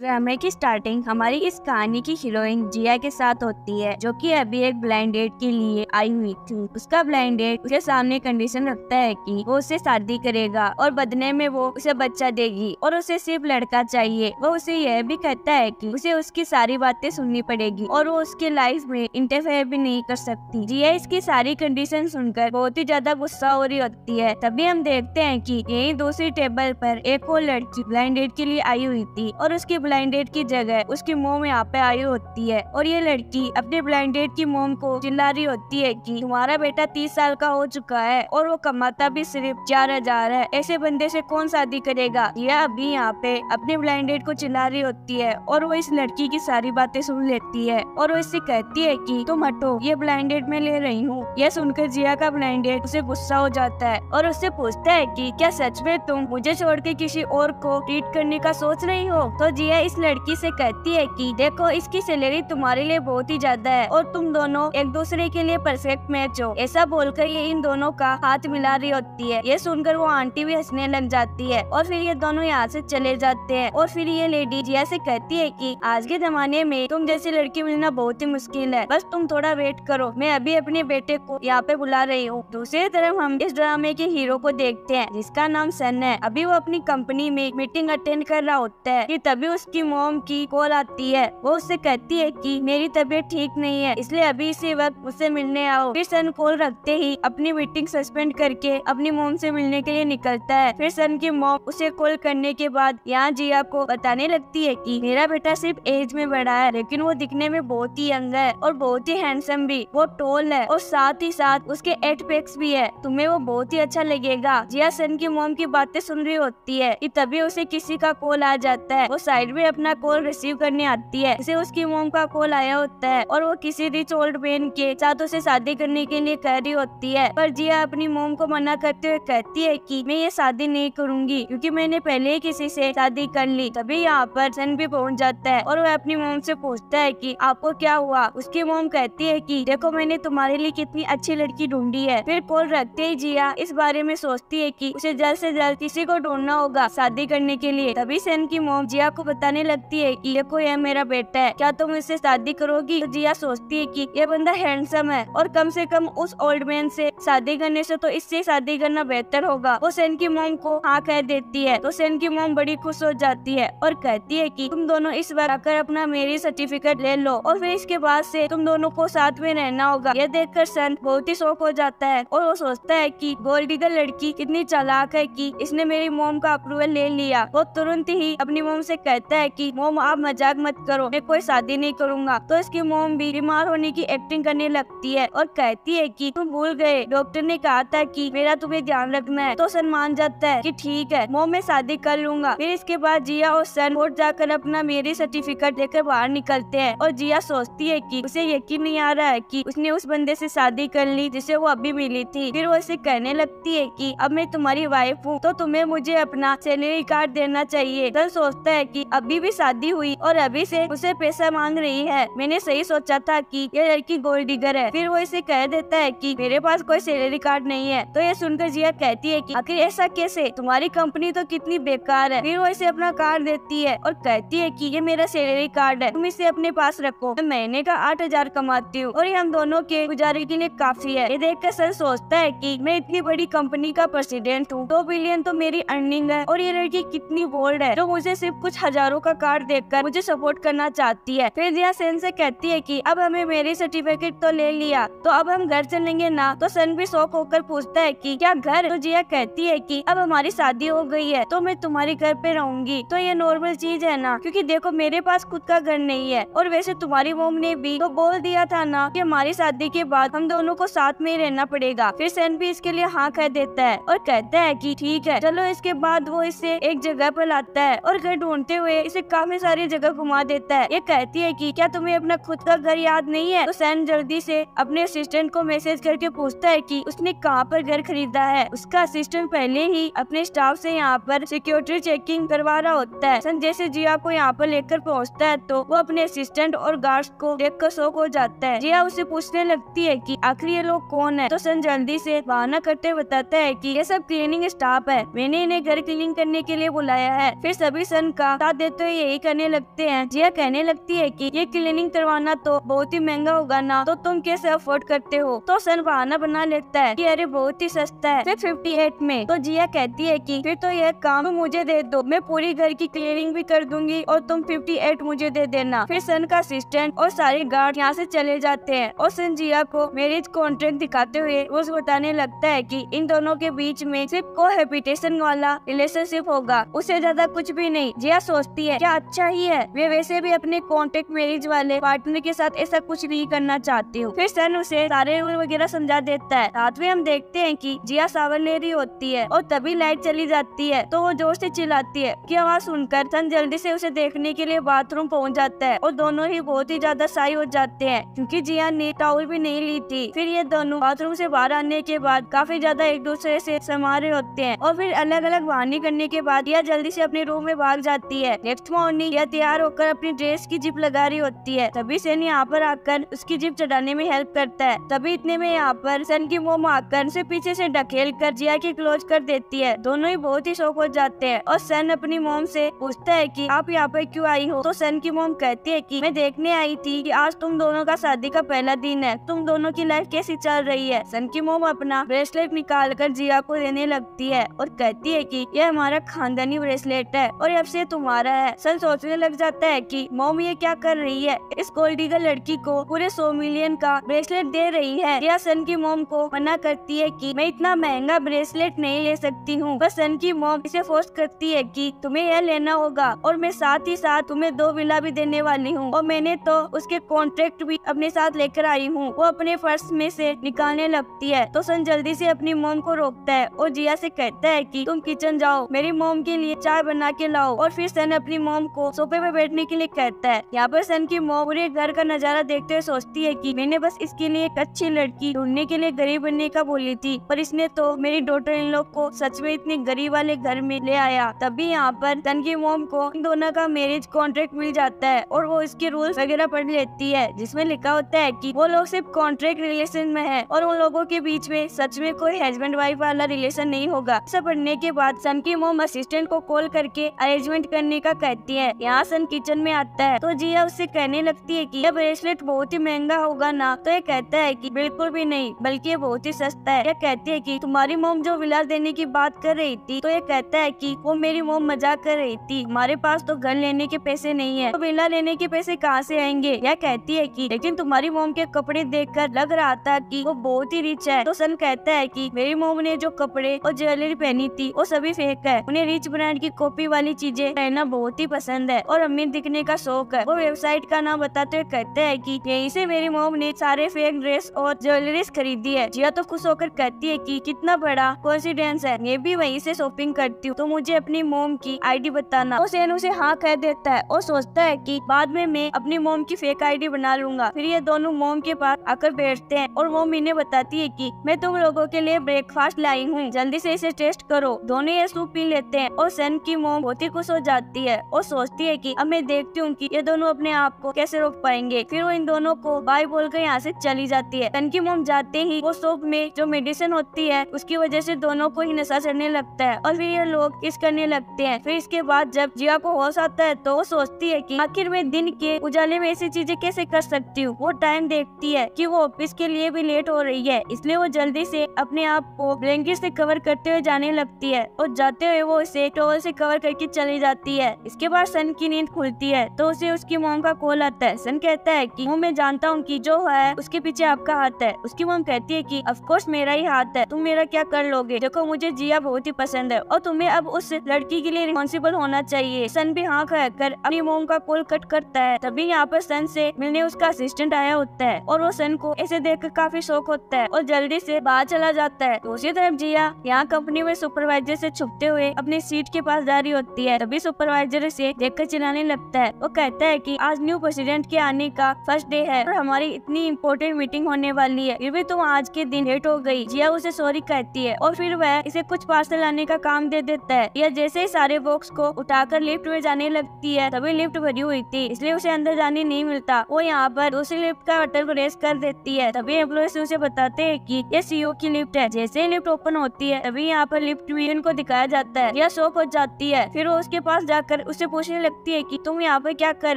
ड्रामे की स्टार्टिंग हमारी इस कहानी की हीरोइन जिया के साथ होती है जो कि अभी एक ब्लाइंड डेट के लिए आई हुई थी उसका ब्लाइंड डेट उसके सामने कंडीशन रखता है कि वो उसे शादी करेगा और बदने में वो उसे बच्चा देगी और उसे सिर्फ लड़का चाहिए वो उसे यह भी कहता है कि उसे उसकी सारी बातें सुननी पड़ेगी और वो उसके लाइफ में इंटरफेयर भी नहीं कर सकती जिया इसकी सारी कंडीशन सुनकर बहुत ही ज्यादा गुस्सा हो रही होती है तभी हम देखते है की यही दूसरी टेबल पर एक और लड़की ब्लाइंड डेट के लिए आई हुई थी और उसकी ब्लाइंडेड की जगह उसके मुंह में यहाँ पे आई होती है और ये लड़की अपने ब्लाइंडेड की मोम को चिल्ला रही होती है कि तुम्हारा बेटा तीस साल का हो चुका है और वो कमाता भी सिर्फ चार हजार है ऐसे बंदे से कौन शादी करेगा यह अभी यहाँ पे अपने ब्लाइंडेड को चिल्ला रही होती है और वो इस लड़की की सारी बातें सुन लेती है और वो इससे कहती है की तुम हटो ये ब्लाइंडेड में ले रही हूँ यह सुनकर जिया का ब्लाइंडेड उसे गुस्सा हो जाता है और उससे पूछता है की क्या सच में तुम मुझे छोड़ के किसी और को ट्रीट करने का सोच रही हो तो जिया सोनिया इस लड़की से कहती है कि देखो इसकी सैलरी तुम्हारे लिए बहुत ही ज्यादा है और तुम दोनों एक दूसरे के लिए परफेक्ट मैच हो ऐसा बोलकर ये इन दोनों का हाथ मिला रही होती है ये सुनकर वो आंटी भी हंसने लग जाती है और फिर ये दोनों यहाँ से चले जाते हैं और फिर ये लेडी जिया से कहती है कि आज के जमाने में तुम जैसी लड़की मिलना बहुत ही मुश्किल है बस तुम थोड़ा वेट करो मैं अभी अपने बेटे को यहाँ पे बुला रही हूँ दूसरी तरफ हम इस ड्रामे के हीरो को देखते हैं जिसका नाम सन है अभी वो अपनी कंपनी में मीटिंग अटेंड कर रहा होता है कि तभी उस उसकी मोम की कॉल आती है वो उसे कहती है कि मेरी तबीयत ठीक नहीं है इसलिए अभी इसी वक्त उसे मिलने आओ फिर सन कॉल रखते ही अपनी मीटिंग सस्पेंड करके अपनी मोम से मिलने के लिए निकलता है फिर सन की मोम उसे कॉल करने के बाद यहाँ जिया को बताने लगती है की मेरा बेटा सिर्फ एज में बड़ा है लेकिन वो दिखने में बहुत ही यंग है और बहुत ही हैंडसम भी वो टोल है और साथ ही साथ उसके एट पैक्स भी है तुम्हें वो बहुत ही अच्छा लगेगा जिया सन की मोम की बातें सुन रही होती है कि तभी उसे किसी का कॉल आ जाता है वो साइड भी अपना कॉल रिसीव करने आती है उसे उसकी मोम का कॉल आया होता है और वो किसी रिच ओल्ड मैन के साथ उसे शादी करने के लिए कह रही होती है पर जिया अपनी मोम को मना करते हुए कहती है कि मैं ये शादी नहीं करूंगी क्योंकि मैंने पहले ही किसी से शादी कर ली तभी यहाँ पर सन भी पहुँच जाता है और वह अपनी मोम से पूछता है कि आपको क्या हुआ उसकी मोम कहती है कि देखो मैंने तुम्हारे लिए कितनी अच्छी लड़की ढूंढी है फिर कॉल रखते ही जिया इस बारे में सोचती है की उसे जल्द ऐसी जल्द किसी को ढूंढना होगा शादी करने के लिए तभी सन की मोम जिया को बता बताने लगती है कि देखो यह मेरा बेटा है क्या तुम इससे शादी करोगी तो जिया सोचती है कि यह बंदा हैंडसम है और कम से कम उस ओल्ड मैन से शादी करने से तो इससे शादी करना बेहतर होगा वो सेन की मोम को हाँ कह देती है तो सेन की मोम बड़ी खुश हो जाती है और कहती है की तुम दोनों इस बार आकर अपना मेरी सर्टिफिकेट ले लो और फिर इसके बाद ऐसी तुम दोनों को साथ में रहना होगा यह कर सन बहुत ही शौक हो जाता है और वो सोचता है की गोल्ड लड़की कितनी चालाक है की इसने मेरी मोम का अप्रूवल ले लिया वो तुरंत ही अपनी मोम से कहता कहता है कि मोम आप मजाक मत करो मैं कोई शादी नहीं करूंगा तो इसकी मोम भी बीमार होने की एक्टिंग करने लगती है और कहती है कि तुम भूल गए डॉक्टर ने कहा था कि मेरा तुम्हें ध्यान रखना है तो सन मान जाता है कि ठीक है मोम मैं शादी कर लूंगा फिर इसके बाद जिया और सन वोट जाकर अपना मेरी सर्टिफिकेट लेकर बाहर निकलते हैं और जिया सोचती है की उसे यकीन नहीं आ रहा है की उसने उस बंदे ऐसी शादी कर ली जिसे वो अभी मिली थी फिर वो इसे कहने लगती है की अब मैं तुम्हारी वाइफ हूँ तो तुम्हें मुझे अपना सैलरी कार्ड देना चाहिए तो सन सोचता है की अब अभी भी शादी हुई और अभी से उसे पैसा मांग रही है मैंने सही सोचा था कि ये लड़की गोल्ड डिगर है फिर वो इसे कह देता है कि मेरे पास कोई सैलरी कार्ड नहीं है तो ये सुनकर जिया कहती है कि आखिर ऐसा कैसे तुम्हारी कंपनी तो कितनी बेकार है फिर वो इसे अपना कार्ड देती है और कहती है कि ये मेरा सैलरी कार्ड है तुम इसे अपने पास रखो तो मैं महीने का आठ हजार कमाती हूँ और ये हम दोनों के गुजारे के लिए काफी है ये देख कर सर सोचता है की मैं इतनी बड़ी कंपनी का प्रेसिडेंट हूँ दो बिलियन तो मेरी अर्निंग है और ये लड़की कितनी बोल्ड है जो तो मुझे सिर्फ कुछ हजार हथियारों का कार्ड देखकर मुझे सपोर्ट करना चाहती है फिर दिया सेन से कहती है कि अब हमें मेरी सर्टिफिकेट तो ले लिया तो अब हम घर चलेंगे ना तो सन भी शौक होकर पूछता है कि क्या घर तो जिया कहती है कि अब हमारी शादी हो गई है तो मैं तुम्हारे घर पे रहूंगी तो ये नॉर्मल चीज है ना क्योंकि देखो मेरे पास खुद का घर नहीं है और वैसे तुम्हारी मोम ने भी तो बोल दिया था ना कि हमारी शादी के बाद हम दोनों को साथ में ही रहना पड़ेगा फिर सेन भी इसके लिए हाँ कह देता है और कहता है की ठीक है चलो इसके बाद वो इसे एक जगह पर लाता है और घर ढूंढते हुए में इसे काफी सारी जगह घुमा देता है ये कहती है कि क्या तुम्हें अपना खुद का घर याद नहीं है तो सैन जल्दी से अपने असिस्टेंट को मैसेज करके पूछता है कि उसने कहाँ पर घर खरीदा है उसका असिस्टेंट पहले ही अपने स्टाफ से यहाँ पर सिक्योरिटी चेकिंग करवा रहा होता है सन जैसे जिया को यहाँ पर लेकर पहुँचता है तो वो अपने असिस्टेंट और गार्ड को देख कर शौक हो जाता है जिया उसे पूछने लगती है की आखिर ये लोग कौन है तो सन जल्दी से बहाना करते हुए बताता है की ये सब क्लीनिंग स्टाफ है मैंने इन्हें घर क्लीनिंग करने के लिए बुलाया है फिर सभी सन का साथ आते तो यही कहने लगते हैं जिया कहने लगती है कि ये क्लीनिंग करवाना तो बहुत ही महंगा होगा ना तो तुम कैसे अफोर्ड करते हो तो सन बहाना बना लेता है कि अरे बहुत ही सस्ता है फिर फिफ्टी एट में तो जिया कहती है कि फिर तो यह काम मुझे दे दो मैं पूरी घर की क्लीनिंग भी कर दूंगी और तुम फिफ्टी एट मुझे दे देना फिर सन का असिस्टेंट और सारे गार्ड यहाँ से चले जाते हैं और सन जिया को मैरिज कॉन्ट्रैक्ट दिखाते हुए उस बताने लगता है की इन दोनों के बीच में सिर्फ कोहेबिटेशन वाला रिलेशनशिप होगा उससे ज्यादा कुछ भी नहीं जिया सोचती सकती है क्या अच्छा ही है वे वैसे भी अपने कॉन्टेक्ट मैरिज वाले पार्टनर के साथ ऐसा कुछ नहीं करना चाहती हूँ फिर सन उसे सारे वगैरह समझा देता है साथ में हम देखते हैं की जिया सावर ले रही होती है और तभी लाइट चली जाती है तो वो जोर से चिल्लाती है की आवाज सुनकर सन जल्दी से उसे देखने के लिए बाथरूम पहुँच जाता है और दोनों ही बहुत ही ज्यादा साई हो जाते हैं क्यूँकी जिया ने टॉवल भी नहीं ली थी फिर ये दोनों बाथरूम से बाहर आने के बाद काफी ज्यादा एक दूसरे से समा रहे होते हैं और फिर अलग अलग बहाने करने के बाद यह जल्दी से अपने रूम में भाग जाती है नेक्स्ट मॉर्निंग यह तैयार होकर अपनी ड्रेस की जिप लगा रही होती है तभी सन यहाँ पर आकर उसकी जिप चढ़ाने में हेल्प करता है तभी इतने में यहाँ पर सन की मोम आकर उसे पीछे से ढकेल कर जिया की क्लोज कर देती है दोनों ही बहुत ही शौक हो जाते हैं और सन अपनी मोम से पूछता है कि आप यहाँ पर क्यों आई हो तो सन की मोम कहती है कि मैं देखने आई थी कि आज तुम दोनों का शादी का पहला दिन है तुम दोनों की लाइफ कैसी चल रही है सन की मोम अपना ब्रेसलेट निकाल कर जिया को देने लगती है और कहती है की यह हमारा खानदानी ब्रेसलेट है और अब से तुम्हारा है सन सोचने लग जाता है कि मोम ये क्या कर रही है इस गोल्डीगर लड़की को पूरे सौ मिलियन का ब्रेसलेट दे रही है रिया सन की मोम को मना करती है कि मैं इतना महंगा ब्रेसलेट नहीं ले सकती हूँ बस सन की मोम इसे फोर्स करती है कि तुम्हें यह लेना होगा और मैं साथ ही साथ तुम्हें दो विला भी देने वाली हूँ और मैंने तो उसके कॉन्ट्रैक्ट भी अपने साथ लेकर आई हूँ वो अपने पर्स में से निकालने लगती है तो सन जल्दी से अपनी मोम को रोकता है और जिया से कहता है कि तुम किचन जाओ मेरी मोम के लिए चाय बना के लाओ और फिर सन अपनी मोम को सोफे पे बैठने के लिए कहता है यहाँ पर सन की मोम पूरे घर का नजारा देखते हुए सोचती है की मैंने बस इसके लिए एक अच्छी लड़की ढूंढने के लिए गरीब बनने का बोली थी पर इसने तो मेरी डॉटर इन लोग को सच में इतने गरीब वाले घर में ले आया तभी यहाँ पर सन की मोम को इन दोनों का मैरिज कॉन्ट्रैक्ट मिल जाता है और वो इसके रूल्स वगैरह पढ़ लेती है जिसमे लिखा होता है की वो लोग सिर्फ कॉन्ट्रैक्ट रिलेशन में है और उन लोगों के बीच में सच में कोई हस्बैंड वाइफ वाला रिलेशन नहीं होगा सब पढ़ने के बाद सन की मोम असिस्टेंट को कॉल करके अरेंजमेंट करने का कहती है यहाँ सन किचन में आता है तो जिया उसे कहने लगती है कि यह ब्रेसलेट बहुत ही महंगा होगा ना तो यह कहता है कि बिल्कुल भी नहीं बल्कि ये बहुत ही सस्ता है यह कहती है कि तुम्हारी मोम जो विलास देने की बात कर रही थी तो यह कहता है कि वो मेरी मोम मजाक कर रही थी हमारे पास तो घर लेने के पैसे नहीं है तो विला लेने के पैसे कहाँ से आएंगे यह कहती है की लेकिन तुम्हारी मोम के कपड़े कर लग रहा था की वो बहुत ही रिच है तो सन कहता है की मेरी मोम ने जो कपड़े और ज्वेलरी पहनी थी वो सभी फेंक है उन्हें रिच ब्रांड की कॉपी वाली चीजें पहनना बहुत बहुत ही पसंद है और अमीर दिखने का शौक है वो वेबसाइट का नाम बताते हुए कहते हैं कि यहीं से मेरी मोम ने सारे फेक ड्रेस और ज्वेलरीज खरीदी है जिया तो खुश होकर कहती है कि कितना बड़ा कॉन्फिडेंस है मैं भी वहीं से शॉपिंग करती हूँ तो मुझे अपनी मोम की डी बताना और सेन उसे हाँ कह देता है और सोचता है की बाद में मैं अपनी मोम की फेक डी बना लूंगा फिर ये दोनों मोम के पास आकर बैठते हैं और मोम इन्हें बताती है की मैं तुम लोगों के लिए ब्रेकफास्ट लाई हूँ जल्दी से इसे टेस्ट करो दोनों ये सूप पी लेते हैं और सेन की मोम बहुत ही खुश हो जाती है जाती है और सोचती है कि अब मैं देखती हूँ कि ये दोनों अपने आप को कैसे रोक पाएंगे फिर वो इन दोनों को बाय बोल कर यहाँ से चली जाती है तन की मोम जाते ही वो सोप में जो मेडिसिन होती है उसकी वजह से दोनों को ही नशा चढ़ने लगता है और फिर ये लोग किस करने लगते हैं फिर इसके बाद जब जिया को होश आता है तो वो सोचती है की आखिर में दिन के उजाले में ऐसी चीजें कैसे कर सकती हूँ वो टाइम देखती है की वो ऑफिस के लिए भी लेट हो रही है इसलिए वो जल्दी से अपने आप को ब्लैंकेट से कवर करते हुए जाने लगती है और जाते हुए वो इसे टॉवल से कवर करके चली जाती है है इसके बाद सन की नींद खुलती है तो उसे उसकी मोम का कॉल आता है सन कहता है कि मोम मैं जानता हूँ कि जो है उसके पीछे आपका हाथ है उसकी मोम कहती है कि अफकोर्स मेरा ही हाथ है तुम मेरा क्या कर लोगे देखो मुझे जिया बहुत ही पसंद है और तुम्हें अब उस लड़की के लिए रिस्पॉन्सिबल होना चाहिए सन भी हाँ कह कर अपनी मोम का कॉल कट करता है तभी यहाँ पर सन से मिलने उसका असिस्टेंट आया होता है और वो सन को ऐसे देख कर काफी शौक होता है और जल्दी से बाहर चला जाता है दूसरी तरफ जिया यहाँ कंपनी में सुपरवाइजर से छुपते हुए अपनी सीट के पास जा रही होती है तभी सुपरवाइजर चार्जर से देखकर चिल्लाने लगता है वो कहता है कि आज न्यू प्रेसिडेंट के आने का फर्स्ट डे है और हमारी इतनी इम्पोर्टेंट मीटिंग होने वाली है फिर भी तुम तो आज के दिन लेट हो गई जिया उसे सॉरी कहती है और फिर वह इसे कुछ पार्सल लाने का काम दे देता है या जैसे ही सारे बॉक्स को उठाकर लिफ्ट में जाने लगती है तभी लिफ्ट भरी हुई थी इसलिए उसे अंदर जाने नहीं मिलता वो यहाँ पर दूसरी लिफ्ट का बटन को रेस कर देती है तभी एम्प्लॉयज उसे बताते हैं कि यह सीईओ e की लिफ्ट है जैसे ही लिफ्ट ओपन होती है तभी यहाँ पर लिफ्ट को दिखाया जाता है यह शॉक हो जाती है फिर वो उसके पास जाकर जाकर उसे पूछने लगती है कि तुम यहाँ पर क्या कर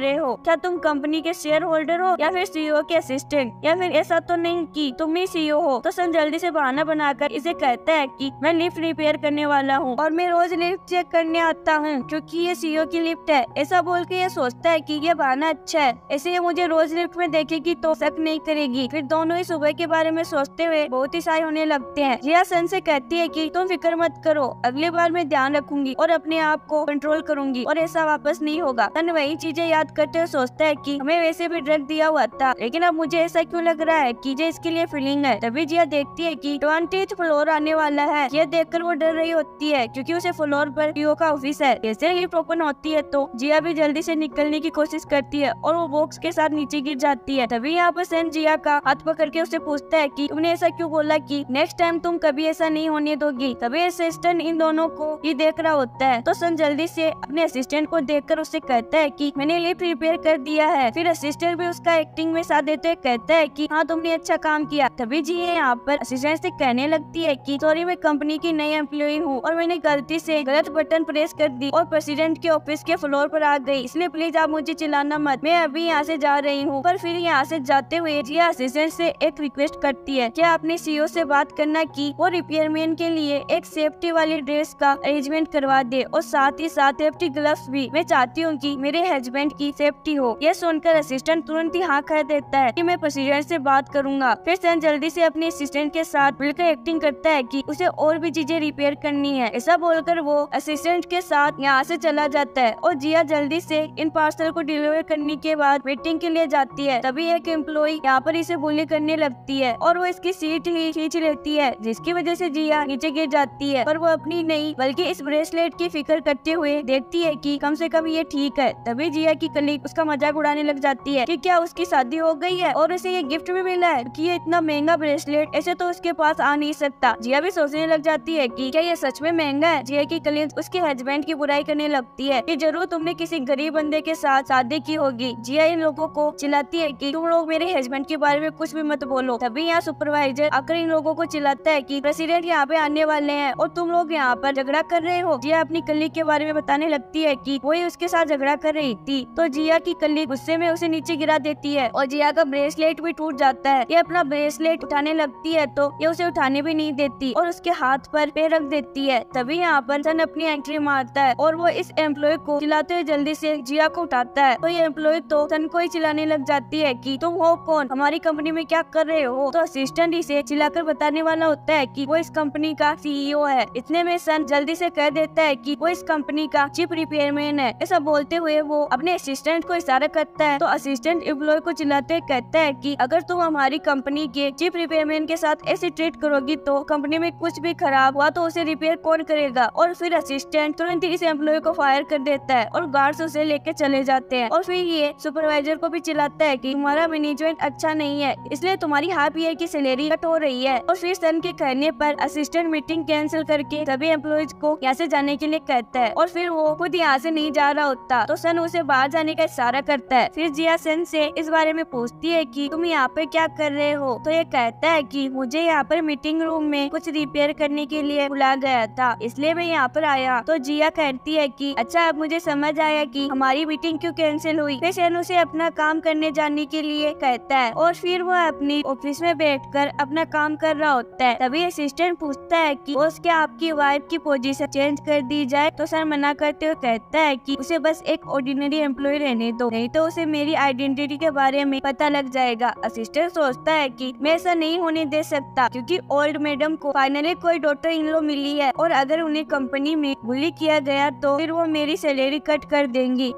रहे हो क्या तुम कंपनी के शेयर होल्डर हो या फिर सीईओ e के असिस्टेंट या फिर ऐसा तो नहीं कि तुम ही सीईओ e हो तो सन जल्दी से बहाना बनाकर इसे कहता है कि मैं लिफ्ट रिपेयर करने वाला हूँ और मैं रोज लिफ्ट चेक करने आता हूँ क्यूँकी ये सीईओ e की लिफ्ट है ऐसा बोल के ये सोचता है की ये बहाना अच्छा है ऐसे ये मुझे रोज लिफ्ट में देखेगी तो शक नहीं करेगी फिर दोनों ही सुबह के बारे में सोचते हुए बहुत ही सारे होने लगते हैं जिया सन से कहती है की तुम फिक्र मत करो अगली बार मैं ध्यान रखूंगी और अपने आप को कंट्रोल करूंगी और ऐसा वापस नहीं होगा तन वही चीजें याद करते हुए सोचता है की हमें वैसे भी ड्रग दिया हुआ था लेकिन अब मुझे ऐसा क्यूँ लग रहा है की जे इसके लिए फीलिंग है तभी जिया देखती है की ट्वेंटी फ्लोर आने वाला है यह देख वो डर रही होती है क्यूँकी उसे फ्लोर पर टीओ का ऑफिस है जैसे लिफ्ट ओपन होती है तो जिया भी जल्दी ऐसी निकलने की कोशिश करती है और वो बॉक्स के साथ नीचे गिर जाती है तभी यहाँ पर सेंट जिया का हाथ पकड़ के उसे पूछता है कि तुमने ऐसा क्यों बोला कि नेक्स्ट टाइम तुम कभी ऐसा नहीं होने दोगी तभी असिस्टेंट इन दोनों को ही देख रहा होता है तो सन जल्दी से अपने असिस्टेंट को देखकर उसे कहता है कि मैंने लिए प्रिपेयर कर दिया है फिर असिस्टेंट भी उसका एक्टिंग में साथ देते हुए कहता है कि हाँ तुमने अच्छा काम किया तभी जी यहाँ पर असिस्टेंट से कहने लगती है कि सॉरी मैं कंपनी की नई एम्प्लॉय हूँ और मैंने गलती से गलत बटन प्रेस कर दी और प्रेसिडेंट के ऑफिस के फ्लोर पर आ गई इसलिए प्लीज आप मुझे चिल्लाना मत मैं अभी यहाँ से जा रही हूँ पर फिर यहाँ से जाते हुए जिया हाँ, असिस्टेंट से एक रिक्वेस्ट करती है क्या आपने सीईओ e से बात करना की वो रिपेयरमैन के लिए एक सेफ्टी वाली ड्रेस का अरेंजमेंट करवा दे और साथ ही साथ सेफ्टी ग्लव ग्लव्स भी मैं चाहती हूँ कि मेरे हस्बैंड की सेफ्टी हो यह सुनकर असिस्टेंट तुरंत ही हाँ कर देता है कि मैं प्रेसिडेंट से बात करूंगा फिर सन जल्दी से अपने असिस्टेंट के साथ मिलकर एक्टिंग करता है कि उसे और भी चीजें रिपेयर करनी है ऐसा बोलकर वो असिस्टेंट के साथ यहाँ से चला जाता है और जिया जल्दी से इन पार्सल को डिलीवर करने के बाद मीटिंग के लिए जाती है तभी एक एम्प्लॉय यहाँ पर इसे बोली करने लगती है और वो इसकी सीट ही खींच लेती है जिसकी वजह से जिया नीचे गिर जाती है पर वो अपनी नहीं बल्कि इस ब्रेसलेट की फिक्र करते हुए देखती है कि कम से कम ये ठीक है तभी जिया की कलीग उसका मजाक उड़ाने लग जाती है कि क्या उसकी शादी हो गई है और उसे ये गिफ्ट भी मिला है कि ये इतना महंगा ब्रेसलेट ऐसे तो उसके पास आ नहीं सकता जिया भी सोचने लग जाती है कि क्या ये सच में महंगा है जिया की कलीग उसके हस्बैंड की बुराई करने लगती है की जरूर तुमने किसी गरीब बंदे के साथ शादी की होगी जिया इन लोगो को चिल्लाती है की तुम लोग मेरे हस्बैंड के बारे में कुछ भी मत बोलो तभी यहाँ सुपरवाइजर आकर इन लोगों को चिल्लाता है की प्रेसिडेंट यहाँ पे आने वाले है और तुम लोग यहाँ पर झगड़ा कर रहे हो जिया अपनी कलीग के बारे में बताने लगती देखती है कि वो उसके साथ झगड़ा कर रही थी तो जिया की कली गुस्से में उसे नीचे गिरा देती है और जिया का ब्रेसलेट भी टूट जाता है ये अपना ब्रेसलेट उठाने लगती है तो ये उसे उठाने भी नहीं देती और उसके हाथ पर पैर रख देती है तभी यहाँ पर सन अपनी एंट्री मारता है और वो इस एम्प्लॉय को चिल्लाते हुए जल्दी से जिया को उठाता है तो ये एम्प्लॉय तो सन को ही चिल्लाने लग जाती है की तुम हो कौन हमारी कंपनी में क्या कर रहे हो तो असिस्टेंट इसे चिल्लाकर बताने वाला होता है की वो इस कंपनी का सीईओ है इतने में सन जल्दी से कह देता है की वो इस कंपनी का चीफ रिपेयरमैन है ऐसा बोलते हुए वो अपने असिस्टेंट को इशारा करता है तो असिस्टेंट एम्प्लॉय को चिल्लाते कहता है की अगर तुम हमारी कंपनी के चीफ रिपेयरमैन के साथ ऐसे ट्रीट करोगी तो कंपनी में कुछ भी खराब हुआ तो उसे रिपेयर कौन करेगा और फिर असिस्टेंट तुरंत इस एम्प्लॉय को फायर कर देता है और गार्ड्स उसे लेके चले जाते हैं और फिर ये सुपरवाइजर को भी चिल्लाता है कि तुम्हारा मैनेजमेंट अच्छा नहीं है इसलिए तुम्हारी हाफ ईयर की सैलरी कट हो रही है और फिर सन के कहने पर असिस्टेंट मीटिंग कैंसिल करके सभी एम्प्लॉयज को यहाँ से जाने के लिए कहता है और फिर वो खुद यहाँ से नहीं जा रहा होता तो सन उसे बाहर जाने का इशारा करता है फिर जिया सन से इस बारे में पूछती है कि तुम यहाँ पे क्या कर रहे हो तो ये कहता है कि मुझे यहाँ पर मीटिंग रूम में कुछ रिपेयर करने के लिए बुला गया था इसलिए मैं यहाँ पर आया तो जिया कहती है कि अच्छा अब मुझे समझ आया कि हमारी मीटिंग क्यों कैंसिल हुई फिर सन उसे अपना काम करने जाने के लिए कहता है और फिर वो अपनी ऑफिस में कर अपना काम कर रहा होता है तभी असिस्टेंट पूछता है कि उसके आपकी वाइफ की पोजीशन चेंज कर दी जाए तो सर मना करते हुए कहता है कि उसे बस एक ऑर्डिनरी एम्प्लॉय रहने दो नहीं तो उसे मेरी आइडेंटिटी के बारे में पता लग जाएगा असिस्टेंट सोचता है कि मैं ऐसा नहीं होने दे सकता क्योंकि ओल्ड मैडम को फाइनली कोई डॉक्टर इन लो मिली है और अगर उन्हें कंपनी में बुली किया गया तो फिर वो मेरी सैलरी कट कर देंगी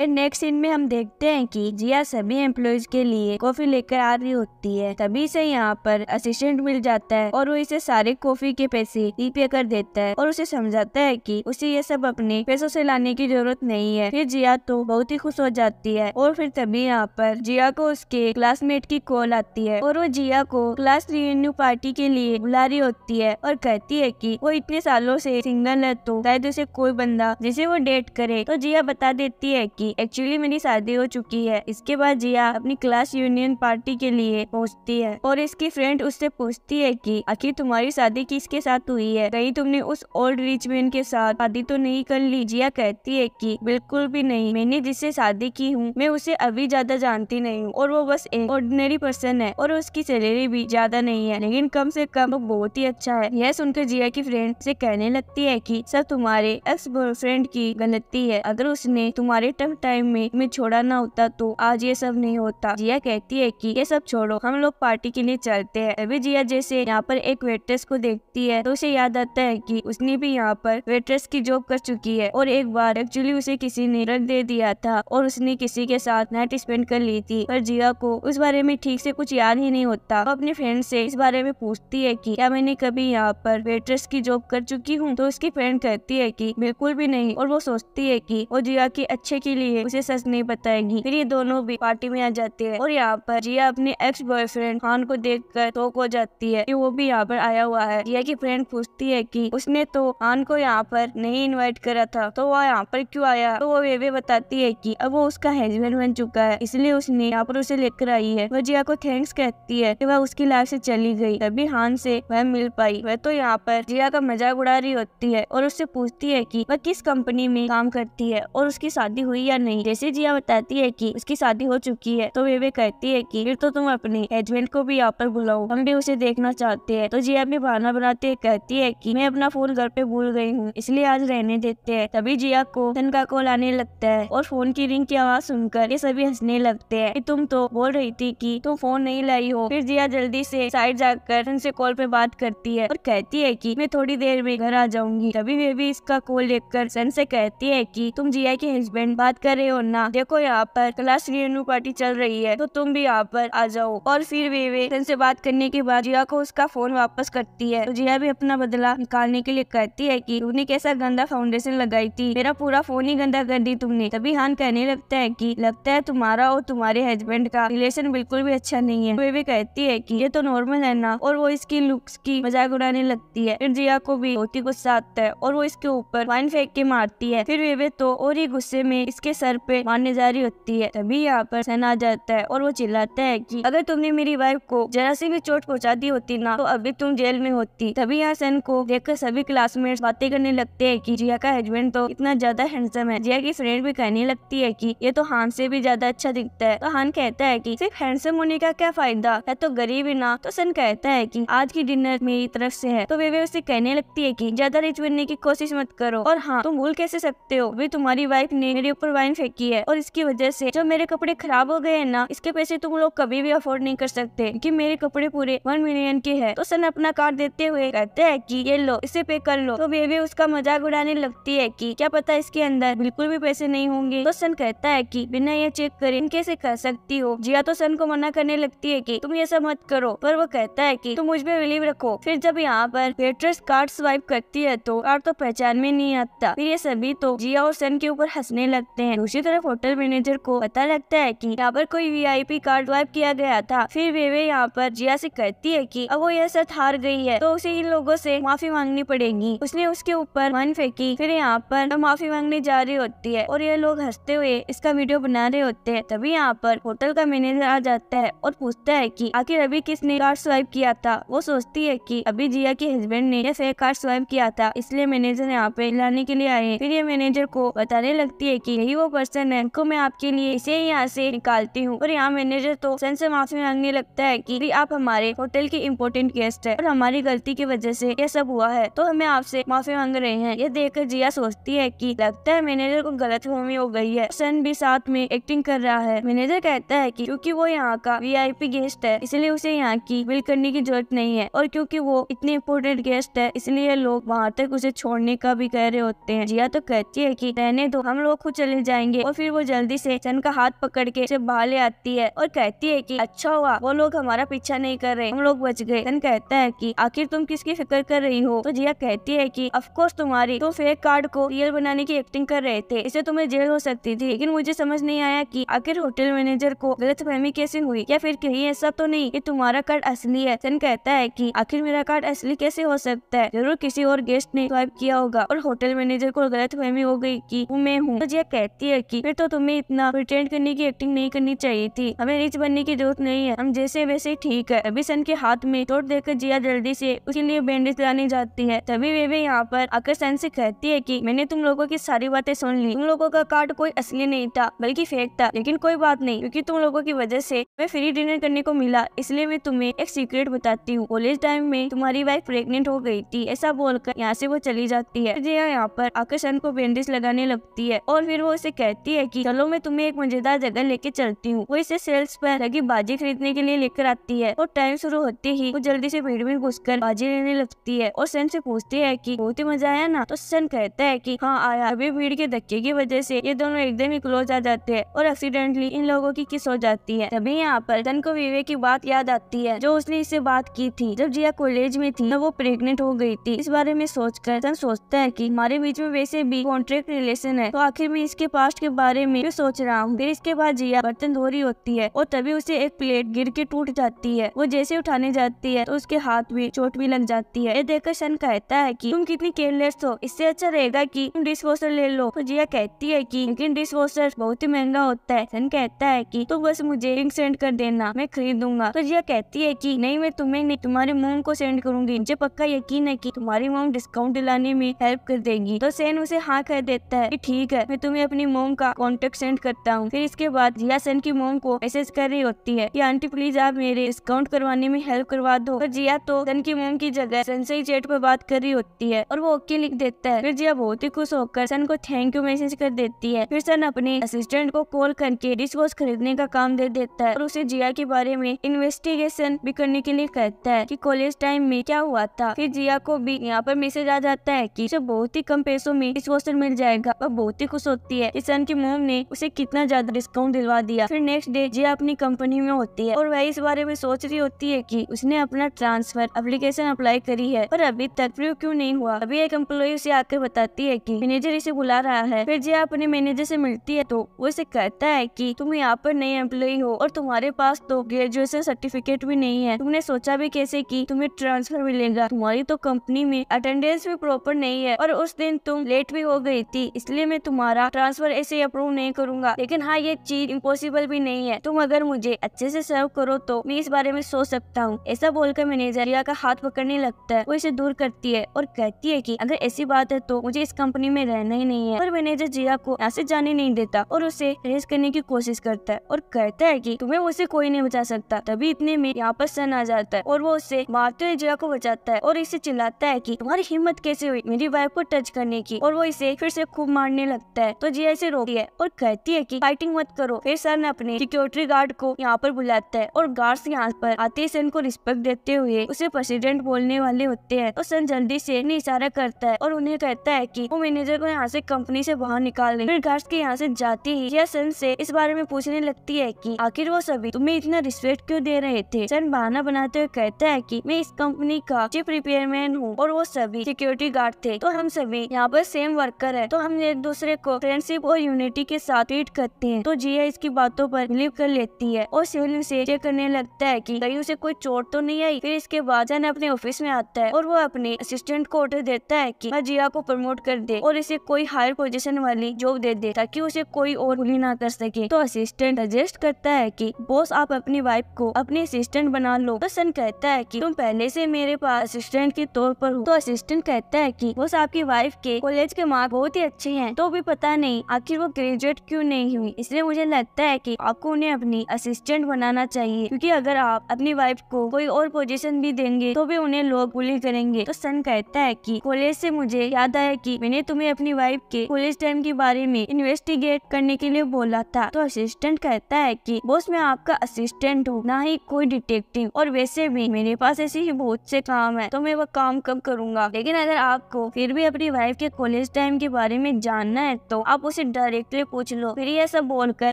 नेक्स्ट सीन में हम देखते हैं कि जिया सभी एम्प्लॉयज के लिए कॉफी लेकर आ रही होती है तभी से यहाँ पर असिस्टेंट मिल जाता है और वो इसे सारे कॉफी के पैसे रिपे कर देता है और उसे समझाता है कि उसे ये सब अपने पैसों से लाने की जरूरत नहीं है फिर जिया तो बहुत ही खुश हो जाती है और फिर तभी यहाँ पर जिया को उसके क्लासमेट की कॉल आती है और वो जिया को क्लास रिवेन्यू पार्टी के लिए बुला रही होती है और कहती है की वो इतने सालों से सिंगल है तो शायद उसे कोई बंदा जिसे वो डेट करे तो जिया बता देती है की की एक्चुअली मेरी शादी हो चुकी है इसके बाद जिया अपनी क्लास यूनियन पार्टी के लिए पहुँचती है और इसकी फ्रेंड उससे पूछती है की आखिर तुम्हारी शादी किसके साथ हुई है कहीं तुमने उस ओल्ड रिच मैन के साथ शादी तो नहीं कर ली जिया कहती है की बिल्कुल भी नहीं मैंने जिससे शादी की हूँ मैं उसे अभी ज्यादा जानती नहीं हूँ और वो बस एक ऑर्डिनरी पर्सन है और उसकी सैलरी भी ज्यादा नहीं है लेकिन कम से कम वो बहुत ही अच्छा है यह सुनकर जिया की फ्रेंड से कहने लगती है कि सब तुम्हारे एक्स बॉयफ्रेंड की गलती है अगर उसने तुम्हारे टफ टाइम में मैं छोड़ा ना होता तो आज ये सब नहीं होता जिया कहती है की ये सब छोड़ो हम लोग पार्टी के लिए चलते हैं तभी जिया जैसे यहाँ पर एक वेट्रेस को देखती है तो उसे याद आता है की उसने भी यहाँ पर वेट्रेस की जॉब कर चुकी है और एक बार एक्चुअली उसे किसी ने रख दे दिया था और उसने किसी के साथ नाइट स्पेंड कर ली थी पर जिया को उस बारे में ठीक से कुछ याद ही नहीं होता वो अपने फ्रेंड से इस बारे में पूछती है कि क्या मैंने कभी यहाँ पर वेट्रेस की जॉब कर चुकी हूँ तो उसकी फ्रेंड कहती है कि बिल्कुल भी नहीं और वो सोचती है कि वो जिया के अच्छे के लिए इसलिए उसे सच नहीं बताएगी फिर ये दोनों भी पार्टी में आ जाते हैं और यहाँ पर जिया अपने एक्स बॉयफ्रेंड खान को देख कर तो को जाती है की वो भी यहाँ पर आया हुआ है जिया की फ्रेंड पूछती है की उसने तो खान को यहाँ पर नहीं इन्वाइट करा था तो वह यहाँ पर क्यूँ आया तो वो वे, बताती है की अब वो उसका हस्बैंड बन चुका है इसलिए उसने यहाँ पर उसे लेकर आई है वह जिया को थैंक्स कहती है की वह उसकी लाइफ से चली गई तभी खान से वह मिल पाई वह तो यहाँ पर जिया का मजाक उड़ा रही होती है और उससे पूछती है की वह किस कंपनी में काम करती है और उसकी शादी हुई या या नहीं जैसे जिया बताती है की उसकी शादी हो चुकी है तो वे वे कहती है की फिर तो तुम अपने हजबेंड को भी यहाँ पर बुलाओ हम भी उसे देखना चाहते है तो जिया भी बहाना बनाते है कहती है की मैं अपना फोन घर पे भूल गई हूँ इसलिए आज रहने देते हैं तभी जिया को धन का कॉल आने लगता है और फोन की रिंग की आवाज सुनकर ये सभी हंसने लगते है तुम तो बोल रही थी की तुम फोन नहीं लाई हो फिर जिया जल्दी से साइड जाकर उनसे कॉल पे बात करती है और कहती है की मैं थोड़ी देर में घर आ जाऊंगी तभी वे भी इसका कॉल लेकर सन से कहती है की तुम जिया के हस्बैंड बात करे हो ना देखो यहाँ पर क्लास रेनू पार्टी चल रही है तो तुम भी यहाँ पर आ जाओ और फिर वे फिर से बात करने के बाद जिया को उसका फोन वापस करती है तो जिया भी अपना बदला निकालने के लिए कहती है की तुमने कैसा गंदा फाउंडेशन लगाई थी मेरा पूरा फोन ही गंदा कर दी तुमने तभी हान कहने लगता है की लगता है तुम्हारा और तुम्हारे हस्बैंड का रिलेशन बिल्कुल भी अच्छा नहीं है वे कहती है की ये तो नॉर्मल है ना और वो इसकी लुक्स की मजाक उड़ाने लगती है फिर जिया को भी बहुत ही गुस्सा आता है और वो इसके ऊपर वाइन फेंक के मारती है फिर वे तो और ही गुस्से में इसके सर पे मारने जा रही होती है तभी यहाँ पर सन आ जाता है और वो चिल्लाता है कि अगर तुमने मेरी वाइफ को जरा सी भी चोट पहुँचा दी होती ना तो अभी तुम जेल में होती तभी यहाँ सन को कर सभी क्लासमेट बातें करने लगते है की जिया का हस्बैंड तो इतना ज्यादा हैंडसम है जिया की फ्रेंड भी कहने लगती है की ये तो हान से भी ज्यादा अच्छा दिखता है तो हान कहता है की सिर्फ हैंडसम होने का क्या फायदा है तो गरीब ही ना तो सन कहता है की आज की डिनर मेरी तरफ से है तो वे, वे उसे कहने लगती है की ज्यादा रिच बनने की कोशिश मत करो और हाँ तुम भूल कैसे सकते हो वे तुम्हारी वाइफ ने मेरे ऊपर कॉइन फेंकी है और इसकी वजह से जो मेरे कपड़े खराब हो गए हैं ना इसके पैसे तुम लोग कभी भी अफोर्ड नहीं कर सकते कि मेरे कपड़े पूरे वन मिलियन के है तो सन अपना कार्ड देते हुए कहते हैं कि ये लो इसे पे कर लो तो बेबी उसका मजाक उड़ाने लगती है कि क्या पता इसके अंदर बिल्कुल भी पैसे नहीं होंगे तो सन कहता है कि बिना ये चेक करे कैसे कर सकती हो जिया तो सन को मना करने लगती है कि तुम ये सब मत करो पर वो कहता है कि तुम मुझ पे बिलीव रखो फिर जब यहाँ पर वेट्रेस कार्ड स्वाइप करती है तो कार्ड तो पहचान में नहीं आता फिर ये सभी तो जिया और सन के ऊपर हंसने लगते हैं दूसरी तरफ होटल मैनेजर को पता लगता है की यहाँ पर कोई वीआईपी कार्ड वाइप किया गया था फिर वे वे यहाँ पर जिया से कहती है की अब वो यह सच हार गई है तो उसे इन लोगों से माफी मांगनी पड़ेगी उसने उसके ऊपर मन फेंकी फिर यहाँ पर तो माफी मांगने जा रही होती है और ये लोग हंसते हुए इसका वीडियो बना रहे होते हैं तभी यहाँ पर होटल का मैनेजर आ जाता है और पूछता है कि आखिर अभी किसने कार्ड स्वाइप किया था वो सोचती है की अभी जिया के हस्बैंड ने यह कार्ड स्वाइप किया था इसलिए मैनेजर यहाँ पे लाने के लिए आए फिर ये मैनेजर को बताने लगती है की यही वो पर्सन है को मैं आपके लिए इसे यहाँ से निकालती हूँ और यहाँ मैनेजर तो सन से माफी मांगने लगता है की आप हमारे होटल के इम्पोर्टेंट गेस्ट है और हमारी गलती की वजह से यह सब हुआ है तो हमें आपसे माफी मांग रहे हैं यह कर जिया सोचती है की लगता है मैनेजर को गलत फहमी हो गई है सन भी साथ में एक्टिंग कर रहा है मैनेजर कहता है की क्यूँकी वो यहाँ का पी गेस्ट है इसलिए उसे यहाँ की बिल करने की जरूरत नहीं है और क्यूँकी वो इतने इम्पोर्टेंट गेस्ट है इसलिए लोग वहाँ तक उसे छोड़ने का भी कह रहे होते हैं जिया तो कहती है की रहने दो हम लोग खुद चले जाएंगे और फिर वो जल्दी से चन का हाथ पकड़ के उसे बाहर ले आती है और कहती है कि अच्छा हुआ वो लोग हमारा पीछा नहीं कर रहे हम लोग बच गए चन कहता है कि आखिर तुम किसकी फिक्र कर रही हो तो जिया कहती है कि अफकोर्स तुम्हारी तो फेक कार्ड को रियल बनाने की एक्टिंग कर रहे थे इसे तुम्हें जेल हो सकती थी लेकिन मुझे समझ नहीं आया कि आखिर होटल मैनेजर को गलत फहमी कैसे हुई या फिर कहीं ऐसा तो नहीं कि तुम्हारा कार्ड असली है चन कहता है कि आखिर मेरा कार्ड असली कैसे हो सकता है जरूर किसी और गेस्ट ने स्वाइप किया होगा और होटल मैनेजर को गलत फहमी हो गई की वो मैं हूँ तो जिया कहती व्यक्ति है की फिर तो तुम्हें इतना प्रिटेंड करने की एक्टिंग नहीं करनी चाहिए थी हमें रिच बनने की जरूरत नहीं है हम जैसे वैसे ठीक है अभी सन के हाथ में चोट देकर जिया जल्दी से उसके लिए बैंडेज लाने जाती है तभी वे भी यहाँ पर आकर सन से कहती है की मैंने तुम लोगों की सारी बातें सुन ली तुम लोगों का कार्ड कोई असली नहीं था बल्कि फेक था लेकिन कोई बात नहीं क्योंकि तुम लोगों की वजह से मैं फ्री डिनर करने को मिला इसलिए मैं तुम्हें एक सीक्रेट बताती हूँ कॉलेज टाइम में तुम्हारी वाइफ प्रेग्नेंट हो गई थी ऐसा बोलकर यहाँ से वो चली जाती है जिया यहाँ पर आकर सन को बैंडेज लगाने लगती है और फिर वो से कहती है कि चलो मैं तुम्हें एक मजेदार जगह लेके चलती हूँ वो इसे सेल्स पर लगी बाजी खरीदने के लिए लेकर आती है और टाइम शुरू होते ही वो जल्दी से भीड़ में घुस बाजी लेने लगती है और सन से पूछती है की बहुत ही मजा आया ना तो सन कहता है की हाँ आया अभी भीड़ के धक्के की वजह से ये दोनों एकदम ही क्लोज आ जाते हैं और एक्सीडेंटली इन लोगों की किस हो जाती है तभी यहाँ पर सन को विवेक की बात याद आती है जो उसने इससे बात की थी जब जिया कॉलेज में थी तब वो प्रेग्नेंट हो गई थी इस बारे में सोचकर सन सोचता है की हमारे बीच में वैसे भी कॉन्ट्रैक्ट रिलेशन है तो आखिर में इसके पास्ट के बारे में भी सोच रहा हूँ फिर इसके बाद जिया बर्तन धो रही होती है और तभी उसे एक प्लेट गिर के टूट जाती है वो जैसे उठाने जाती है तो उसके हाथ भी चोट भी लग जाती है ये देखकर सन कहता है कि तुम कितनी केयरलेस हो इससे अच्छा रहेगा कि तुम डिश वॉशर ले लो तो जिया कहती है कि लेकिन डिश वॉशर बहुत ही महंगा होता है सन कहता है कि तो बस मुझे लिंक सेंड कर देना मैं खरीदूंगा तो जिया कहती है कि नहीं मैं तुम्हें नहीं तुम्हारे मोम को सेंड करूंगी मुझे पक्का यकीन है कि तुम्हारी मोम डिस्काउंट दिलाने में हेल्प कर देगी तो सेन उसे हाँ कह देता है ठीक है मैं तुम्हें अपनी अपनी मोम का कॉन्टेक्ट सेंड करता हूँ फिर इसके बाद जिया सन की मोम को मैसेज कर रही होती है की आंटी प्लीज आप मेरे डिस्काउंट करवाने में हेल्प करवा दो पर तो जिया तो सन की मोम की जगह सन से ही चेट पर बात कर रही होती है और वो ओके लिख देता है फिर जिया बहुत ही खुश होकर सन को थैंक यू मैसेज कर देती है फिर सन अपने असिस्टेंट को कॉल करके डिश वॉश खरीदने का काम दे देता है और उसे जिया के बारे में इन्वेस्टिगेशन भी करने के लिए कहता है की कॉलेज टाइम में क्या हुआ था फिर जिया को भी यहाँ पर मैसेज आ जाता है की उसे बहुत ही कम पैसों में डिश वॉशर मिल जाएगा और बहुत ही खुश होती है किसान की मोम ने उसे कितना ज्यादा डिस्काउंट दिलवा दिया फिर नेक्स्ट डे जिया अपनी कंपनी में होती है और वह इस बारे में सोच रही होती है की उसने अपना ट्रांसफर अप्लीकेशन अप्लाई करी है पर अभी तक प्रूव क्यूँ नहीं हुआ अभी एक एम्प्लॉय उसे आकर बताती है की मैनेजर इसे बुला रहा है फिर जिया अपने मैनेजर ऐसी मिलती है तो वो इसे कहता है की तुम यहाँ पर नई एम्प्लॉय हो और तुम्हारे पास तो ग्रेजुएशन सर्टिफिकेट भी नहीं है तुमने सोचा भी कैसे की तुम्हें ट्रांसफर मिलेगा तुम्हारी तो कंपनी में अटेंडेंस भी प्रॉपर नहीं है और उस दिन तुम लेट भी हो गई थी इसलिए मैं तुम्हारा ट्रांसफर पर ऐसे अप्रूव नहीं करूंगा लेकिन हाँ ये चीज इम्पोसिबल भी नहीं है तुम अगर मुझे अच्छे से सर्व करो तो मैं इस बारे में सोच सकता हूँ ऐसा बोलकर मैनेजर रिया का हाथ पकड़ने लगता है वो इसे दूर करती है और कहती है की अगर ऐसी बात है तो मुझे इस कंपनी में रहना ही नहीं है पर मैनेजर जिया को यहाँ जाने नहीं देता और उसे रेस करने की कोशिश करता है और कहता है की तुम्हें उसे कोई नहीं बचा सकता तभी इतने में यहाँ पर सन आ जाता है और वो उसे मारते हुए जिया को बचाता है और इसे चिल्लाता है की तुम्हारी हिम्मत कैसे हुई मेरी वाइफ को टच करने की और वो इसे फिर से खूब मारने लगता है तो जिया चेयर से रोकती है और कहती है कि फाइटिंग मत करो फिर सर ने अपने सिक्योरिटी गार्ड को यहाँ पर बुलाता है और गार्ड यहाँ पर आते ही सन को रिस्पेक्ट देते हुए उसे प्रेसिडेंट बोलने वाले होते हैं और तो सन जल्दी से उन्हें इशारा करता है और उन्हें कहता है की वो मैनेजर को यहाँ से कंपनी से बाहर निकाल दे फिर गार्ड्स के यहाँ से जाती ही यह सन से इस बारे में पूछने लगती है की आखिर वो सभी तुम्हें इतना रिस्पेक्ट क्यों दे रहे थे सन बहाना बनाते हुए कहता है की मैं इस कंपनी का चीफ रिपेयरमैन हूँ और वो सभी सिक्योरिटी गार्ड थे तो हम सभी यहाँ पर सेम वर्कर है तो हम एक दूसरे को फ्रेंड फ्रेंडशिप और यूनिटी के साथ ट्रीट करते हैं तो जिया इसकी बातों पर बिलीव कर लेती है और सिविल से चेक करने लगता है की कहीं उसे कोई चोट तो नहीं आई फिर इसके बाद जन अपने ऑफिस में आता है और वो अपने असिस्टेंट को ऑर्डर देता है की जिया को प्रमोट कर दे और इसे कोई हायर पोजिशन वाली जॉब दे दे ताकि उसे कोई और भूली ना कर सके तो असिस्टेंट सजेस्ट करता है की बॉस आप अपनी वाइफ को अपने असिस्टेंट बना लो तो सन कहता है की तुम पहले ऐसी मेरे पास असिस्टेंट के तौर पर हो तो असिस्टेंट कहता है की बॉस आपकी वाइफ के कॉलेज के मार्क बहुत ही अच्छे है तो भी पता नहीं आखिर वो ग्रेजुएट क्यों नहीं हुई इसलिए मुझे लगता है कि आपको उन्हें अपनी असिस्टेंट बनाना चाहिए क्योंकि अगर आप अपनी वाइफ को कोई और पोजीशन भी देंगे तो भी उन्हें लोग बुली करेंगे तो सन कहता है की कॉलेज ऐसी मुझे याद आया की मैंने तुम्हें अपनी वाइफ के कॉलेज टाइम के बारे में इन्वेस्टिगेट करने के लिए बोला था तो असिस्टेंट कहता है की बॉस मैं आपका असिस्टेंट हूँ ना ही कोई डिटेक्टिव और वैसे भी मेरे पास ऐसे ही बहुत से काम है तो मैं वह काम कब करूँगा लेकिन अगर आपको फिर भी अपनी वाइफ के कॉलेज टाइम के बारे में जानना है तो आप उस उसे डायरेक्टली पूछ लो फिर यह सब बोलकर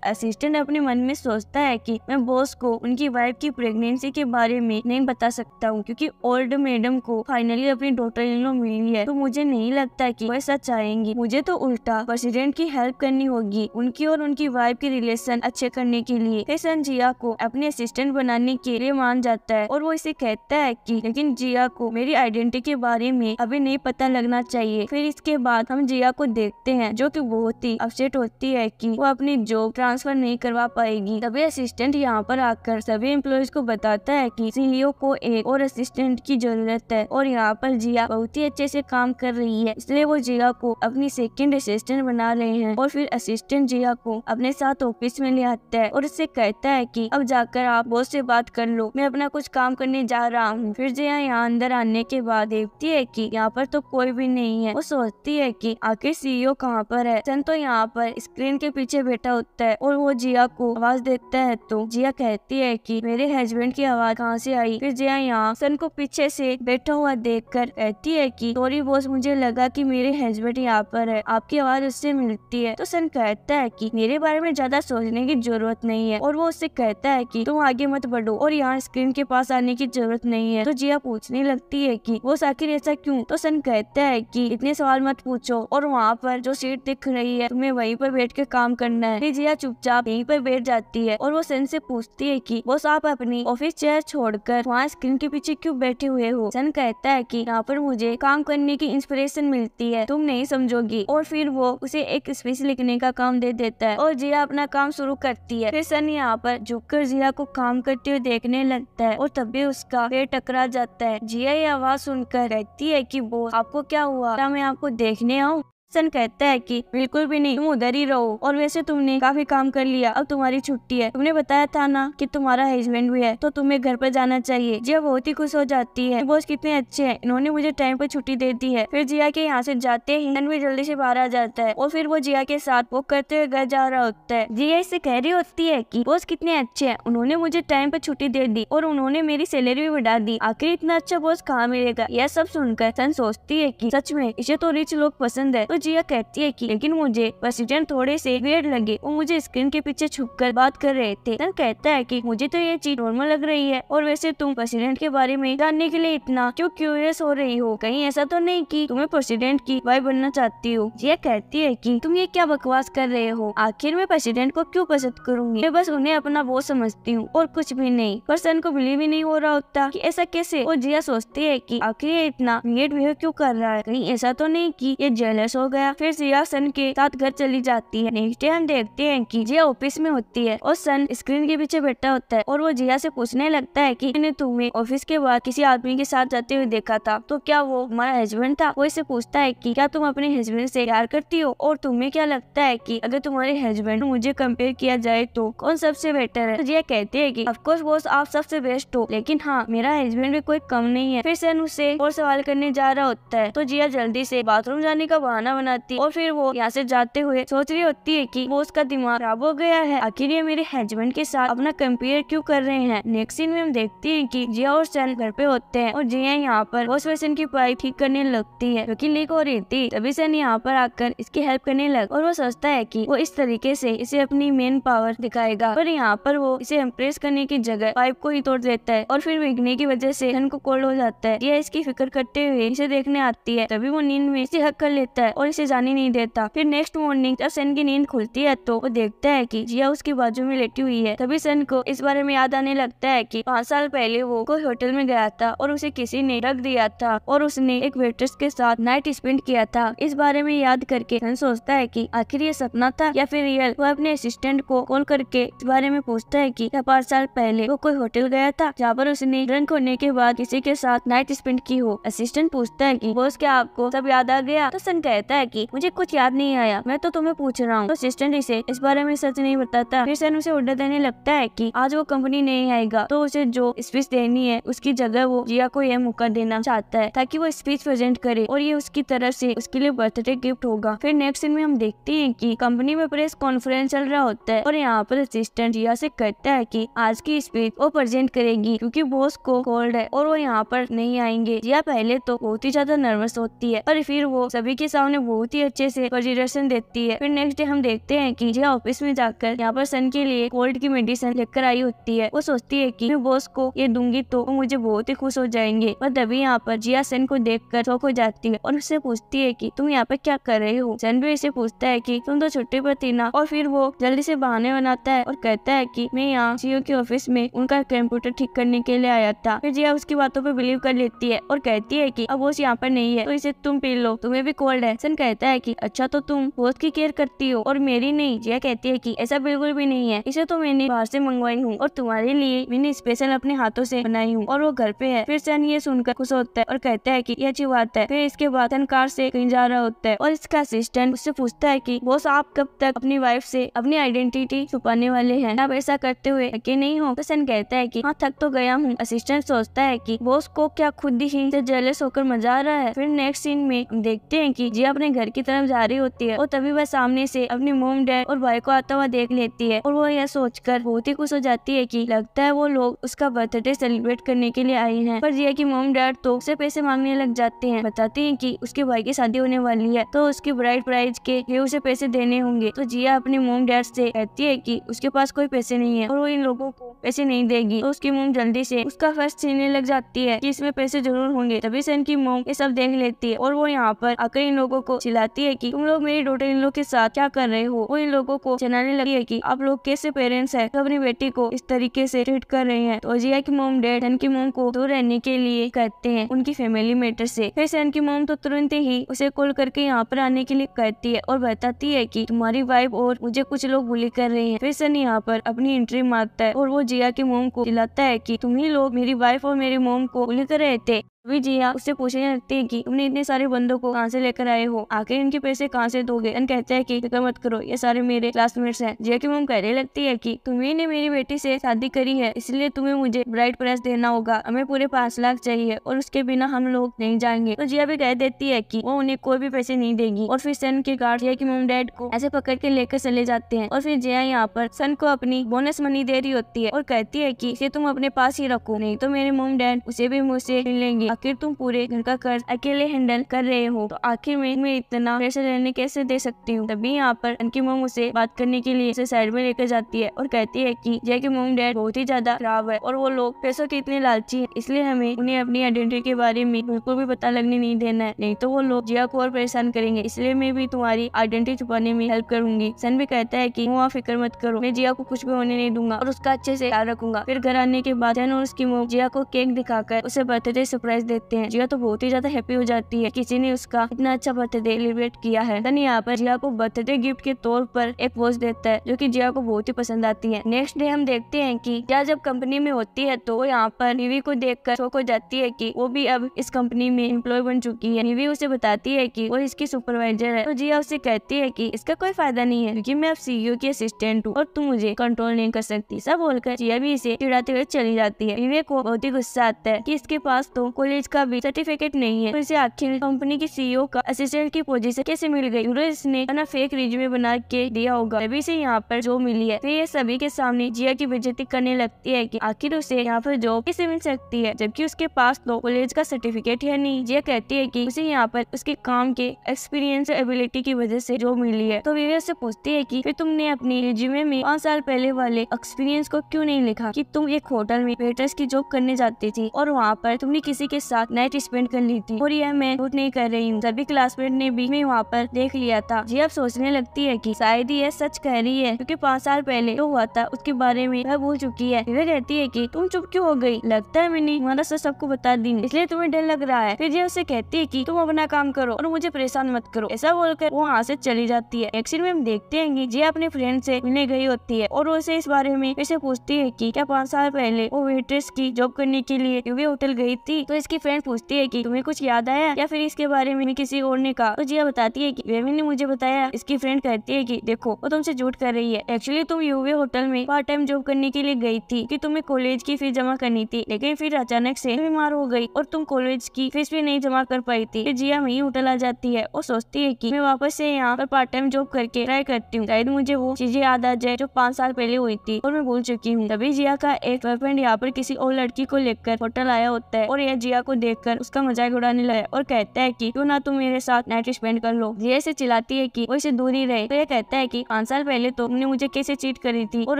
असिस्टेंट अपने मन में सोचता है कि मैं बॉस को उनकी वाइफ की प्रेगनेंसी के बारे में नहीं बता सकता हूँ क्योंकि ओल्ड मैडम को फाइनली अपनी डॉटर इन लो मिली है तो मुझे नहीं लगता कि वो ऐसा चाहेंगी मुझे तो उल्टा प्रेसिडेंट की हेल्प करनी होगी उनकी और उनकी वाइफ के रिलेशन अच्छे करने के लिए फिर सन जिया को अपने असिस्टेंट बनाने के लिए मान जाता है और वो इसे कहता है की लेकिन जिया को मेरी आइडेंटिटी के बारे में अभी नहीं पता लगना चाहिए फिर इसके बाद हम जिया को देखते हैं जो कि बहुत ही भी अपसेट होती है कि वो अपनी जॉब ट्रांसफर नहीं करवा पाएगी तभी असिस्टेंट यहाँ पर आकर सभी एम्प्लॉयज को बताता है कि सीईओ को एक और असिस्टेंट की जरूरत है और यहाँ पर जिया बहुत ही अच्छे से काम कर रही है इसलिए वो जिया को अपनी सेकेंड असिस्टेंट बना रहे हैं और फिर असिस्टेंट जिया को अपने साथ ऑफिस में ले आता है और उससे कहता है की अब जाकर आप बॉस से बात कर लो मैं अपना कुछ काम करने जा रहा हूँ फिर जिया यहाँ अंदर आने के बाद देखती है की यहाँ पर तो कोई भी नहीं है वो सोचती है की आखिर सीईओ कहाँ पर है सन तो यहाँ पर स्क्रीन के पीछे बैठा होता है और वो जिया को आवाज देता है तो जिया कहती है कि मेरे हस्बैंड की आवाज कहाँ से आई फिर जिया यहाँ सन को पीछे से बैठा हुआ देखकर कहती है कि सॉरी बॉस मुझे लगा कि मेरे हस्बैंड यहाँ पर है आपकी आवाज उससे मिलती है तो सन कहता है कि मेरे बारे में ज्यादा सोचने की जरूरत नहीं है और वो उससे कहता है कि तुम आगे मत बढ़ो और यहाँ स्क्रीन के पास आने की जरूरत नहीं है तो जिया पूछने लगती है कि वो आखिर ऐसा क्यों तो सन कहता है कि इतने सवाल मत पूछो और वहाँ पर जो सीट दिख रही है तुम्हें वहीं पर बैठ के काम करना है जिया चुपचाप यहीं पर बैठ जाती है और वो सन से पूछती है कि बॉस आप अपनी ऑफिस चेयर छोड़कर वहाँ स्क्रीन के पीछे क्यों बैठे हुए हो सन कहता है कि यहाँ पर मुझे काम करने की इंस्पिरेशन मिलती है तुम नहीं समझोगी और फिर वो उसे एक स्पीच लिखने का काम दे देता है और जिया अपना काम शुरू करती है फिर सन यहाँ पर झुक जिया को काम करते हुए देखने लगता है और तभी उसका पेड़ टकरा जाता है जिया ये आवाज सुनकर कहती है की बोस आपको क्या हुआ क्या मैं आपको देखने आऊँ सन कहता है कि बिल्कुल भी नहीं तुम उधर ही रहो और वैसे तुमने काफी काम कर लिया अब तुम्हारी छुट्टी है तुमने बताया था ना कि तुम्हारा हस्बैंड भी है तो तुम्हें घर पर जाना चाहिए जिया बहुत ही खुश हो जाती है बॉस कितने अच्छे हैं इन्होंने मुझे टाइम पर छुट्टी दे दी है फिर जिया के यहाँ से जाते ही भी जल्दी से बाहर आ जाता है और फिर वो जिया के साथ वो करते हुए घर जा रहा होता है जिया इससे कह रही होती है की बॉस कितने अच्छे है उन्होंने मुझे टाइम पर छुट्टी दे दी और उन्होंने मेरी सैलरी भी बढ़ा दी आखिर इतना अच्छा बॉस कहाँ मिलेगा यह सब सुनकर सन सोचती है की सच में इसे तो रिच लोग पसंद है तो मुझे यह कहती है कि लेकिन मुझे प्रेसिडेंट थोड़े से वेड लगे और मुझे स्क्रीन के पीछे छुप कर बात कर रहे थे तन कहता है कि मुझे तो ये चीज नॉर्मल लग रही है और वैसे तुम प्रेसिडेंट के बारे में जानने के लिए इतना क्यों क्यूरियस हो रही हो कहीं ऐसा तो नहीं कि तुम्हें प्रेसिडेंट की वाइफ बनना चाहती हो यह कहती है कि तुम ये क्या बकवास कर रहे हो आखिर मैं प्रेसिडेंट को क्यों पसंद करूंगी मैं बस उन्हें अपना वो समझती हूँ और कुछ भी नहीं पर सन को बिलीव ही नहीं हो रहा होता कि ऐसा कैसे और जिया सोचती है कि आखिर ये इतना वियर्ड बिहेव क्यों कर रहा है कहीं ऐसा तो नहीं कि ये जेलस हो गया फिर जिया सन के साथ घर चली जाती है नेक्स्ट डे हम देखते हैं कि जिया ऑफिस में होती है और सन स्क्रीन के पीछे बैठा होता है और वो जिया से पूछने लगता है की मैंने तुम्हें ऑफिस के बाद किसी आदमी के साथ जाते हुए देखा था तो क्या वो हमारा हस्बैंड था वो इसे पूछता है की क्या तुम अपने हस्बैंड से प्यार करती हो और तुम्हें क्या लगता है की अगर तुम्हारे हस्बैंड मुझे कम्पेयर किया जाए तो कौन सबसे बेटर है तो जिया कहते है की ऑफकोर्स वो आप सबसे बेस्ट हो लेकिन हाँ मेरा हस्बैंड भी कोई कम नहीं है फिर सन उसे और सवाल करने जा रहा होता है तो जिया जल्दी से बाथरूम जाने का बहाना आती और फिर वो यहाँ से जाते हुए सोच रही होती है कि वो उसका दिमाग खराब हो गया है आखिर ये मेरे हस्बैंड के साथ अपना कंपेयर क्यों कर रहे हैं नेक्स्ट सीन में हम देखते हैं कि जिया और सैन घर पे होते हैं और जिया यहाँ पर वॉश बेसिन की पाइप ठीक करने लगती है क्योंकि लीक हो रही थी तभी सैन यहाँ पर आकर इसकी हेल्प करने लग और वो सोचता है की वो इस तरीके से इसे अपनी मेन पावर दिखाएगा पर यहाँ पर वो इसे इम्प्रेस करने की जगह पाइप को ही तोड़ देता है और फिर बिगने की वजह से सन को कोल्ड हो जाता है यह इसकी फिक्र करते हुए इसे देखने आती है तभी वो नींद में इसे हक कर लेता है और ढंग से जाने नहीं देता फिर नेक्स्ट मॉर्निंग जब सन की नींद खुलती है तो वो देखता है की जिया उसकी बाजू में लेटी हुई है तभी सन को इस बारे में याद आने लगता है की पाँच साल पहले वो कोई होटल में गया था और उसे किसी ने रख दिया था और उसने एक वेट्रेस के साथ नाइट स्पेंड किया था इस बारे में याद करके सन सोचता है की आखिर ये सपना था या फिर रियल वो अपने असिस्टेंट को कॉल करके इस बारे में पूछता है की क्या पाँच साल पहले वो कोई होटल गया था जहाँ पर उसने ड्रंक होने के बाद किसी के साथ नाइट स्पेंड की हो असिस्टेंट पूछता है की बोस क्या आपको सब याद आ गया तो सन कहता है है कि मुझे कुछ याद नहीं आया मैं तो तुम्हें पूछ रहा हूँ तो असिस्टेंट इसे इस बारे में सच नहीं बताता फिर सैन उसे ऑर्डर देने लगता है की आज वो कंपनी नहीं आएगा तो उसे जो स्पीच देनी है उसकी जगह वो जिया को यह मौका देना चाहता है ताकि वो स्पीच प्रेजेंट करे और ये उसकी तरफ से उसके लिए बर्थडे गिफ्ट होगा फिर नेक्स्ट दिन में हम देखते हैं कि कंपनी में प्रेस कॉन्फ्रेंस चल रहा होता है और यहाँ पर असिस्टेंट जिया से कहता है कि आज की स्पीच वो प्रेजेंट करेगी क्योंकि बॉस को कोल्ड है और वो यहाँ पर नहीं आएंगे जिया पहले तो बहुत ही ज्यादा नर्वस होती है पर फिर वो सभी के सामने बहुत ही अच्छे से वजीरेशन देती है फिर नेक्स्ट डे हम देखते हैं कि जिया ऑफिस में जाकर यहाँ पर सन के लिए कोल्ड की मेडिसिन लेकर आई होती है वो सोचती है की मैं बॉस को ये दूंगी तो वो मुझे बहुत ही खुश हो जाएंगे और तभी यहाँ पर जिया सन को देख कर शौक हो जाती है और उससे पूछती है की तुम यहाँ पर क्या कर रहे हो सन भी इसे पूछता है की तुम तो छुट्टी पर थी ना और फिर वो जल्दी से बहाने बनाता है और कहता है की मैं यहाँ जियो के ऑफिस में उनका कंप्यूटर ठीक करने के लिए आया था फिर जिया उसकी बातों पर बिलीव कर लेती है और कहती है की अब वो यहाँ पर नहीं है तो इसे तुम पी लो तुम्हें भी कोल्ड है सन रोशन कहता है कि अच्छा तो तुम बहुत की केयर करती हो और मेरी नहीं जिया कहती है कि ऐसा बिल्कुल भी नहीं है इसे तो मैंने बाहर से मंगवाई हूँ और तुम्हारे लिए मैंने स्पेशल अपने हाथों से बनाई हूँ और वो घर पे है फिर सन ये सुनकर खुश होता है और कहता है की ये अच्छी बात है फिर इसके बाद कार से कहीं जा रहा होता है और इसका असिस्टेंट उससे पूछता है की बोस आप कब तक अपनी वाइफ से अपनी आइडेंटिटी छुपाने वाले हैं आप ऐसा करते हुए थके नहीं हो तो सन कहता है की हाँ थक तो गया हूँ असिस्टेंट सोचता है की बोस को क्या खुद ही जेलस होकर मजा आ रहा है फिर नेक्स्ट सीन में देखते हैं की जिया अपने घर की तरफ जा रही होती है और तभी वह सामने से अपनी मोम डैड और भाई को आता हुआ देख लेती है और वो यह सोचकर बहुत ही खुश हो जाती है कि लगता है वो लोग उसका बर्थडे सेलिब्रेट करने के लिए आए हैं पर जिया की मोम डैड तो उसे पैसे मांगने लग जाते हैं बताते हैं कि उसके भाई की शादी होने वाली है तो उसकी ब्राइड प्राइज के लिए उसे पैसे देने होंगे तो जिया अपने मोम डैड से कहती है कि उसके पास कोई पैसे नहीं है और वो इन लोगों को पैसे नहीं देगी तो उसकी मोम जल्दी से उसका फर्स्ट छीनने लग जाती है कि इसमें पैसे जरूर होंगे तभी सन की मोम ये सब देख लेती है और वो यहाँ पर आकर इन लोगों को को चिल्लाती है कि तुम लोग मेरी डॉटर इन लोग के साथ क्या कर रहे हो वो इन लोगों को चलाने लगी है कि आप लोग कैसे पेरेंट्स है तो अपनी बेटी को इस तरीके से ट्रीट कर रहे हैं तो जिया की मोम डेड सन की मोम को दूर रहने के लिए कहते हैं उनकी फैमिली मैटर से फिर सन की मोम तो तुरंत ही उसे कॉल करके यहाँ पर आने के लिए कहती है और बताती है की तुम्हारी वाइफ और मुझे कुछ लोग बुली कर रहे हैं फिर सन यहाँ पर अपनी एंट्री मारता है और वो जिया की मोम को चिल्लाता है की तुम ही लोग मेरी वाइफ और मेरी मोम को बुली कर रहे थे अभी जिया उससे पूछने लगती है कि तुमने इतने सारे बंदों को कहाँ से लेकर आए हो आखिर इनके पैसे कहाँ से दोगे अन कहते हैं कि फिक्र मत करो ये सारे मेरे क्लासमेट्स हैं जिया की मम कहने लगती है कि तुम्हें ने मेरी बेटी से शादी करी है इसलिए तुम्हें मुझे ब्राइट प्राइस देना होगा हमें पूरे पाँच लाख चाहिए और उसके बिना हम लोग नहीं जाएंगे तो जिया भी कह देती है की वो उन्हें कोई भी पैसे नहीं देगी और फिर सन के कार्ड जिया की मम डैड को ऐसे पकड़ के लेकर चले जाते हैं और फिर जिया यहाँ पर सन को अपनी बोनस मनी दे रही होती है और कहती है की इसे तुम अपने पास ही रखो नहीं तो मेरे मम डैड उसे भी मुझसे लेंगे आखिर तुम पूरे घर का कर्ज अकेले हैंडल कर रहे हो तो आखिर में मैं इतना पैसे रहने कैसे दे सकती हूँ तभी यहाँ पर उनकी मोम उसे बात करने के लिए उसे साइड में लेकर जाती है और कहती है की जय की मोम डैड बहुत ही ज्यादा खराब है और वो लोग पैसों के इतने लालची है इसलिए हमें उन्हें अपनी आइडेंटिटी के बारे में बिल्कुल भी पता लगने नहीं देना है नहीं तो वो लोग जिया को और परेशान करेंगे इसलिए मैं भी तुम्हारी आइडेंटिटी छुपाने में हेल्प करूंगी सन भी कहता है की वहाँ फिक्र मत करो मैं जिया को कुछ भी होने नहीं दूंगा और उसका अच्छे से ख्याल रखूंगा फिर घर आने के बाद सन और उसकी मोम जिया को केक दिखाकर उसे बर्थडे सरप्राइज सरप्राइज देते हैं जिया तो बहुत ही ज्यादा हैप्पी हो जाती है किसी ने उसका इतना अच्छा बर्थडे सेलिब्रेट किया है तन यहाँ पर जिया को बर्थडे गिफ्ट के तौर पर एक पोस्ट देता है जो की जिया को बहुत ही पसंद आती है नेक्स्ट डे हम देखते हैं की जिया जब कंपनी में होती है तो यहाँ पर निवी को देख कर शोक हो जाती है की वो भी अब इस कंपनी में एम्प्लॉय बन चुकी है निवी उसे बताती है की वो इसकी सुपरवाइजर है तो जिया उसे कहती है की इसका कोई फायदा नहीं है क्यूँकी मैं अब सीईओ की असिस्टेंट हूँ और तुम मुझे कंट्रोल नहीं कर सकती सब बोलकर जिया भी इसे चिड़ाते हुए चली जाती है विवेक को बहुत ही गुस्सा आता है की इसके पास तो कोई कॉलेज का भी सर्टिफिकेट नहीं है तो इसे आखिर कंपनी के सीईओ e का असिस्टेंट की पोजीशन कैसे मिल गई यूरेस ने अपना फेक रिज्यूमे बना के दिया होगा तभी से यहाँ पर जॉब मिली है फिर तो ये सभी के सामने जिया की बेजती करने लगती है की आखिर उसे यहाँ पर जॉब कैसे मिल सकती है जबकि उसके पास तो कॉलेज का सर्टिफिकेट है नहीं जिया कहती है की उसे यहाँ पर उसके काम के एक्सपीरियंस एबिलिटी की वजह से जॉब मिली है तो विवेक उससे पूछती है की फिर तुमने अपने रिज्यूमे में पाँच साल पहले वाले एक्सपीरियंस को क्यूँ नहीं लिखा की तुम एक होटल में वेटर्स की जॉब करने जाती थी और वहाँ पर तुमने किसी के साथ नाइट स्पेंड कर ली थी और यह मैं झूठ नहीं कर रही हूँ सभी क्लासमेट ने भी मैं वहाँ पर देख लिया था जी अब सोचने लगती है की शायद यह सच कह रही है क्यूँकी पाँच साल पहले जो हुआ था उसके बारे में वह भूल चुकी है वह कहती है की तुम चुप क्यों हो गई लगता है मैंने हमारा सच सबको बता दी इसलिए तुम्हें डर लग रहा है फिर यह उसे कहती है की तुम अपना काम करो और मुझे परेशान मत करो ऐसा बोलकर वो वहाँ से चली जाती है एक्सीडेंट में हम देखते हैं कि जी अपने फ्रेंड से मिलने गई होती है और उसे इस बारे में इसे पूछती है कि क्या पाँच साल पहले वो वेट्रेस की जॉब करने के लिए यूवी होटल गई थी तो इसके इसकी फ्रेंड पूछती है कि तुम्हें कुछ याद आया या फिर इसके बारे में किसी और ने कहा तो जिया बताती है कि वेविन ने मुझे बताया इसकी फ्रेंड कहती है कि देखो वो तुमसे झूठ कर रही है एक्चुअली तुम यूवे होटल में पार्ट टाइम जॉब करने के लिए गई थी कि तुम्हें कॉलेज की फीस जमा करनी थी लेकिन फिर अचानक से बीमार हो गई और तुम कॉलेज की फीस भी नहीं जमा कर पाई थी फिर जिया वही होटल आ जाती है और सोचती है की मैं वापस से यहाँ पर पार्ट टाइम जॉब करके ट्राई करती हूँ शायद मुझे वो चीजें याद आ जाए जो पाँच साल पहले हुई थी और मैं भूल चुकी हूँ तभी जिया का एक बॉयफ्रेंड यहाँ पर किसी और लड़की को लेकर होटल आया होता है और यह जिया चित्रा को कर उसका मजाक उड़ाने लगा और कहता है की क्यों ना तुम मेरे साथ नाइट स्पेंड कर लो धीरे ऐसी चिल्लाती है की वो इसे दूरी रहे तो ये कहता है की पाँच साल पहले तो तुमने मुझे कैसे चीट करी थी और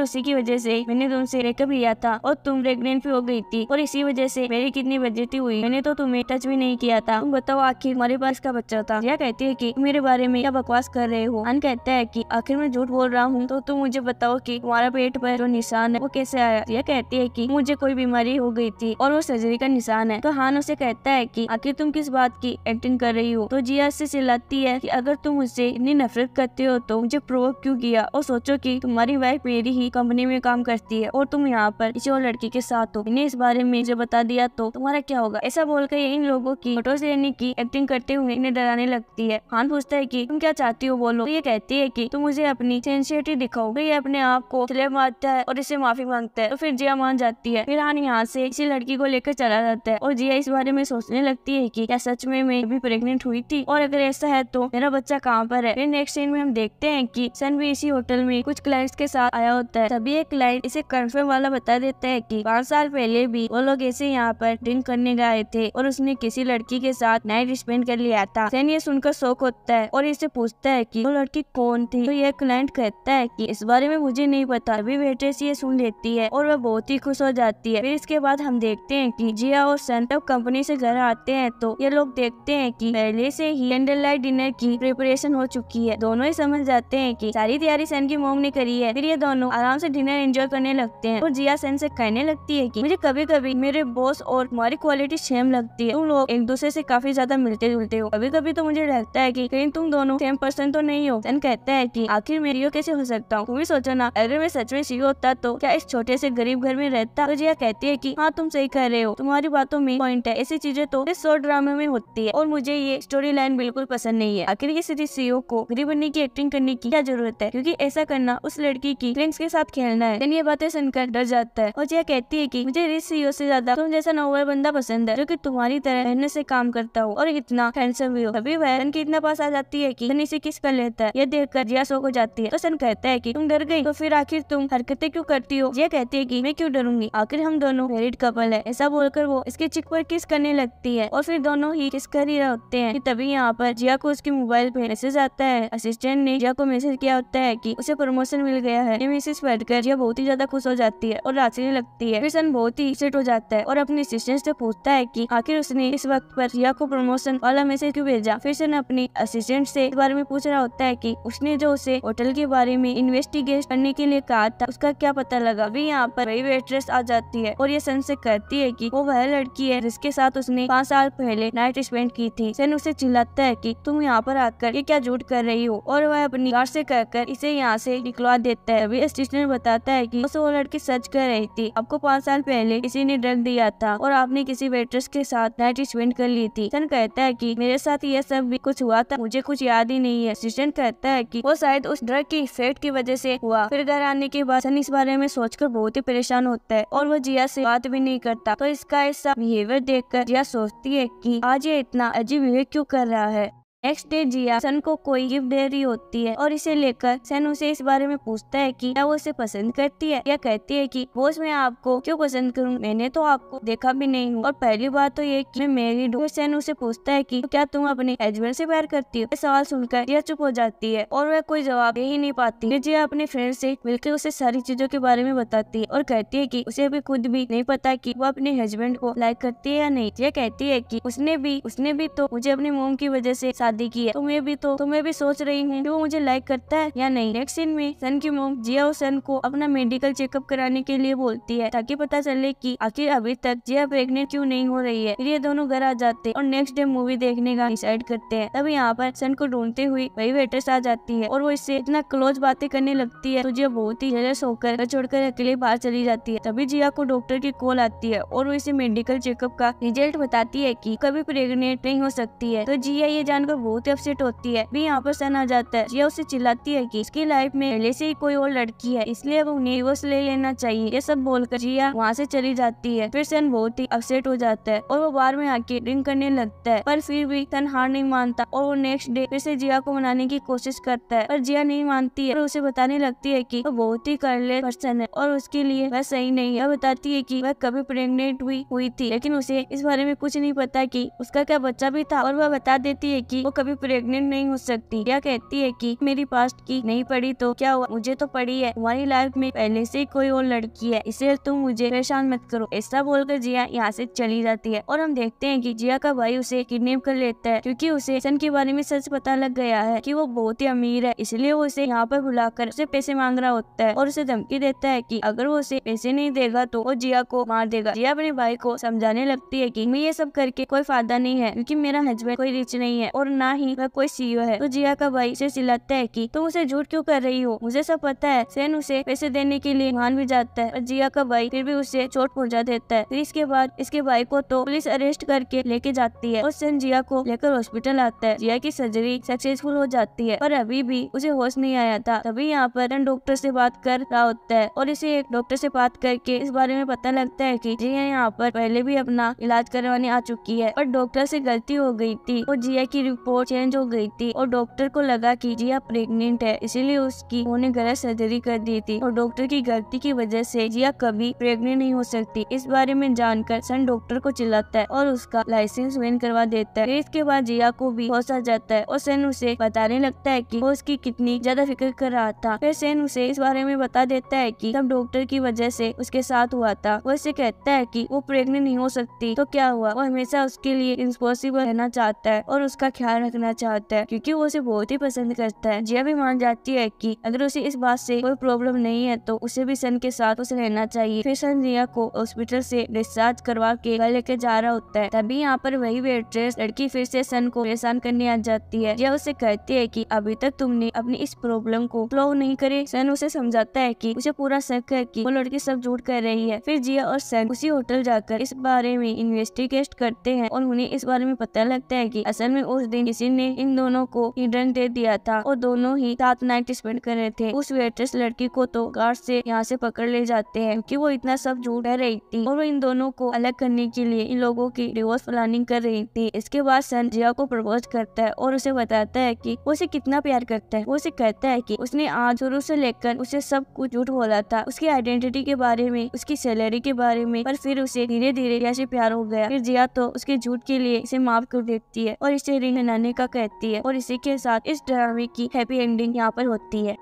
उसी की वजह से मैंने तुमसे ब्रेकअप लिया था और तुम प्रेगनेंट भी हो गई थी और इसी वजह से मेरी कितनी बजती हुई मैंने तो तुम्हें टच भी नहीं किया था तुम बताओ आखिर हमारे पास का बच्चा था यह कहती है की मेरे बारे में क्या बकवास कर रहे हो अन कहता है की आखिर मैं झूठ बोल रहा हूँ तो तुम मुझे बताओ की तुम्हारा पेट पर जो निशान है वो कैसे आया यह कहती है की मुझे कोई बीमारी हो गई थी और वो सर्जरी का निशान है तो हाँ खान उसे कहता है कि आखिर तुम किस बात की एक्टिंग कर रही हो तो जिया से चिल्लाती है कि अगर तुम मुझसे इतनी नफरत करते हो तो मुझे प्रोवोक क्यों किया और सोचो कि तुम्हारी वाइफ मेरी ही कंपनी में काम करती है और तुम यहाँ पर किसी और लड़की के साथ हो इन्हें इस बारे में मुझे बता दिया तो तुम्हारा क्या होगा ऐसा बोलकर ये इन लोगों की फोटो लेने की एक्टिंग करते हुए इन्हें डराने लगती है खान पूछता है की तुम क्या चाहती हो बोलो तो ये कहती है की तुम मुझे अपनी सेंसिटिव दिखाओ तो ये अपने आप को चले मारता है और इसे माफी मांगता है तो फिर जिया मान जाती है फिर खान यहाँ से इसी लड़की को लेकर चला जाता है और जिया रिया इस बारे में सोचने लगती है कि क्या सच में मैं भी प्रेग्नेंट हुई थी और अगर ऐसा है तो मेरा बच्चा कहाँ पर है फिर नेक्स्ट सीन में हम देखते हैं कि सन भी इसी होटल में कुछ क्लाइंट्स के साथ आया होता है तभी एक क्लाइंट इसे कंफर्म वाला बता देता है कि पाँच साल पहले भी वो लोग ऐसे यहाँ पर ड्रिंक करने गए थे और उसने किसी लड़की के साथ नाइट स्पेंड कर लिया था सैन ये सुनकर शौक होता है और इसे पूछता है की वो लड़की कौन थी तो यह क्लाइंट कहता है की इस बारे में मुझे नहीं पता अभी ऐसी ये सुन लेती है और वह बहुत ही खुश हो जाती है फिर इसके बाद हम देखते हैं की जिया और सन लोग कंपनी से घर आते हैं तो ये लोग देखते हैं कि पहले से ही कैंडल लाइट डिनर की प्रिपरेशन हो चुकी है दोनों ही समझ जाते हैं कि सारी तैयारी सैन की मोम ने करी है फिर ये दोनों आराम से डिनर एंजॉय करने लगते हैं और जिया सैन से कहने लगती है कि मुझे कभी कभी मेरे बॉस और तुम्हारी क्वालिटी सेम लगती है तुम लोग एक दूसरे से काफी ज्यादा मिलते जुलते हो कभी कभी तो मुझे लगता है की कहीं तुम दोनों सेम पर्सन तो नहीं हो सैन कहता है की आखिर मैं कैसे हो सकता हूँ तुम्हें सोचो ना अगर मैं सच में शिव होता तो क्या इस छोटे से गरीब घर में रहता तो जिया कहती है की हाँ तुम सही कह रहे हो तुम्हारी बातों में पॉइंट है ऐसी चीजें तो इस शॉर्ट ड्रामे में होती है और मुझे ये स्टोरी लाइन बिल्कुल पसंद नहीं है आखिर ये सीओ को गरीब बनने की एक्टिंग करने की क्या जरूरत है क्योंकि ऐसा करना उस लड़की की फ्रेंड्स के साथ खेलना है लेकिन ये बातें सुनकर डर जाता है और यह कहती है की मुझे रिस सीओ से ज्यादा तुम जैसा नोवर बंदा पसंद है जो की तुम्हारी तरह मेहनत से काम करता हो और इतना हैंडसम भी हो तभी वह की इतना पास आ जाती है की इसे किस कर लेता है यह देखकर जिया सो को जाती है तो सन कहता है की तुम डर गयी तो फिर आखिर तुम हरकतें क्यों करती हो यह कहती है की मैं क्यों डरूंगी आखिर हम दोनों मेरिड कपल है ऐसा बोलकर वो इसके चिक पर पर किस करने लगती है और फिर दोनों ही किस कर ही रहते हैं तभी यहाँ पर जिया को उसके मोबाइल पे मैसेज आता है असिस्टेंट ने जिया को मैसेज किया होता है की उसे प्रमोशन मिल गया है ये मैसेज कर जिया बहुत ही ज्यादा खुश हो जाती है और नाचने लगती है फिर सन बहुत ही सेट हो जाता है और अपने असिस्टेंट से पूछता है की आखिर उसने इस वक्त पर जिया को प्रमोशन वाला मैसेज क्यों भेजा फिर सन अपने असिस्टेंट से इस बारे में पूछ रहा होता है की उसने जो उसे होटल के बारे में इन्वेस्टिगेट करने के लिए कहा था उसका क्या पता लगा अभी यहाँ पर वही वेट्रेस आ जाती है और ये सन से कहती है की वो वह लड़की है जिसके साथ उसने पाँच साल पहले नाइट स्पेंड की थी सन उसे चिल्लाता है कि तुम यहाँ पर आकर ये क्या झूठ कर रही हो और वह अपनी कार से कहकर इसे यहाँ से निकलवा देता है अभी स्टेशन बताता है की वो लड़की सच कर रही थी आपको पाँच साल पहले किसी ने ड्रग दिया था और आपने किसी वेट्रेस के साथ नाइट स्पेंड कर ली थी सन कहता है की मेरे साथ ये सब भी कुछ हुआ था मुझे कुछ याद ही नहीं है स्टेशन कहता है की वो शायद उस ड्रग की इफेक्ट की वजह से हुआ फिर घर आने के बाद सन इस बारे में सोचकर बहुत ही परेशान होता है और वो जिया से बात भी नहीं करता तो इसका ऐसा बिहेवियर देखकर यह सोचती है कि आज ये इतना अजीब ये क्यों कर रहा है नेक्स्ट डे जिया सन को कोई गिफ्ट दे रही होती है और इसे लेकर सन उसे इस बारे में पूछता है कि क्या वो उसे पसंद करती है या कहती है कि बोस मैं आपको क्यों पसंद करूँ मैंने तो आपको देखा भी नहीं हूँ और पहली बात तो ये कि मैं मेरी सन उसे पूछता है कि तो क्या तुम अपने हस्बैंड से प्यार करती हो सवाल सुनकर जिया चुप हो जाती है और वह कोई जवाब दे ही नहीं पाती जिया अपने फ्रेंड से मिलकर उसे सारी चीजों के बारे में बताती है और कहती है की उसे भी खुद भी नहीं पता की वो अपने हस्बैंड को लाइक करती है या नहीं यह कहती है की उसने भी उसने भी तो मुझे अपने मोम की वजह से शादी की है तुम्हें भी तो, तुम्हें भी सोच रही हूँ वो मुझे लाइक करता है या नहीं नेक्स्ट सीन में सन की मोम जिया और सन को अपना मेडिकल चेकअप कराने के लिए बोलती है ताकि पता चले की आखिर अभी तक जिया प्रेगनेंट क्यूँ नहीं हो रही है फिर ये दोनों घर आ जाते और नेक्स्ट डे मूवी देखने का डिसाइड करते हैं तब यहाँ पर सन को ढूंढते हुए वही वेटर्स आ जाती है और वो इससे इतना क्लोज बातें करने लगती है तो जिया बहुत ही जेलस होकर छोड़कर अकेले बाहर चली जाती है तभी जिया को डॉक्टर की कॉल आती है और वो इसे मेडिकल चेकअप का रिजल्ट बताती है की कभी प्रेगनेंट नहीं हो सकती है तो जिया ये जानकर बहुत ही अपसेट होती है भी यहाँ पर सन आ जाता है जिया उसे चिल्लाती है की इसकी लाइफ में पहले से ही कोई और लड़की है इसलिए वो उन्हें ले लेना चाहिए ये सब बोलकर जिया वहाँ से चली जाती है फिर सन बहुत ही अपसेट हो जाता है और वो बार में आके ड्रिंक करने लगता है पर फिर भी सन हार नहीं मानता और वो नेक्स्ट डे फिर से जिया को मनाने की कोशिश करता है पर जिया नहीं मानती है और उसे बताने लगती है की वो बहुत ही करले पर्सन है और उसके लिए वह सही नहीं है बताती है की वह कभी प्रेगनेंट भी हुई थी लेकिन उसे इस बारे में कुछ नहीं पता की उसका क्या बच्चा भी था और वह बता देती है की कभी प्रेग्नेंट नहीं हो सकती क्या कहती है कि मेरी पास्ट की नहीं पड़ी तो क्या हुआ मुझे तो पड़ी है हमारी लाइफ में पहले से कोई और लड़की है इसलिए तुम मुझे परेशान मत करो ऐसा बोलकर जिया यहाँ से चली जाती है और हम देखते हैं कि जिया का भाई उसे किडनेप कर लेता है क्योंकि उसे सन के बारे में सच पता लग गया है कि वो बहुत ही अमीर है इसलिए वो उसे यहाँ पर बुलाकर उसे पैसे मांग रहा होता है और उसे धमकी देता है कि अगर वो उसे पैसे नहीं देगा तो वो जिया को मार देगा जिया अपने भाई को समझाने लगती है कि मैं ये सब करके कोई फायदा नहीं है क्योंकि मेरा हस्बैंड कोई रिच नहीं है और ना ही वह कोई सीओ है तो जिया का भाई उसे चिल्लाता है की तुम उसे झूठ क्यूँ कर रही हो मुझे सब पता है सेन उसे पैसे देने के लिए मान भी जाता है और जिया का भाई फिर भी उसे चोट पहुँचा देता है फिर इसके बाद इसके भाई को तो पुलिस अरेस्ट करके लेके जाती है और सेन जिया को लेकर हॉस्पिटल आता है जिया की सर्जरी सक्सेसफुल हो जाती है पर अभी भी उसे होश नहीं आया था तभी यहाँ पर डॉक्टर से बात कर रहा होता है और इसे एक डॉक्टर से बात करके इस बारे में पता लगता है कि जिया यहाँ पर पहले भी अपना इलाज करवाने आ चुकी है और डॉक्टर से गलती हो गई थी और जिया की रिपोर्ट रिपोर्ट चेंज हो गई थी और डॉक्टर को लगा कि जिया प्रेग्नेंट है इसीलिए उसकी उन्होंने गलत सर्जरी कर दी थी और डॉक्टर की गलती की वजह से जिया कभी प्रेग्नेंट नहीं हो सकती इस बारे में जानकर सन डॉक्टर को चिल्लाता है और उसका लाइसेंस वेन करवा देता है इसके बाद जिया को भी होश आ जाता है और सन उसे बताने लगता है की वो उसकी कितनी ज्यादा फिक्र कर रहा था फिर सेन उसे इस बारे में बता देता है की सब डॉक्टर की वजह से उसके साथ हुआ था वो इसे कहता है की वो प्रेगनेंट नहीं हो सकती तो क्या हुआ वो हमेशा उसके लिए इम्पोसिबल रहना चाहता है और उसका ख्याल ध्यान रखना चाहता है क्योंकि वो उसे बहुत ही पसंद करता है जिया भी मान जाती है कि अगर उसे इस बात से कोई प्रॉब्लम नहीं है तो उसे भी सन के साथ उसे रहना चाहिए फिर सन जिया को हॉस्पिटल से डिस्चार्ज करवा के घर लेकर जा रहा होता है तभी यहाँ पर वही वेट्रेस लड़की फिर से सन को परेशान करने आ जाती है जिया उसे कहती है की अभी तक तुमने अपनी इस प्रॉब्लम को सॉल्व नहीं करे सन उसे समझाता है की उसे पूरा शक है की वो लड़की सब झूठ कर रही है फिर जिया और सन उसी होटल जाकर इस बारे में इन्वेस्टिगेट करते हैं और उन्हें इस बारे में पता लगता है की असल में उस दिन लेकिन किसी ने इन दोनों को हिडन दे दिया था और दोनों ही सात नाइट स्पेंड कर रहे थे उस वेट्रेस लड़की को तो गार्ड से यहाँ से पकड़ ले जाते हैं कि वो इतना सब झूठ कह रही थी और वो इन दोनों को अलग करने के लिए इन लोगों की डिवोर्स प्लानिंग कर रही थी इसके बाद सन जिया को प्रपोज करता है और उसे बताता है वो उसे कितना प्यार करता है वो उसे कहता है की उसने आज शुरू से लेकर उसे सब कुछ झूठ बोला था उसकी आइडेंटिटी के बारे में उसकी सैलरी के बारे में पर फिर उसे धीरे धीरे जिया से प्यार हो गया फिर जिया तो उसके झूठ के लिए इसे माफ कर देती है और इसे रिंग बनाने का कहती है और इसी के साथ इस ड्रामे की हैप्पी एंडिंग यहाँ पर होती है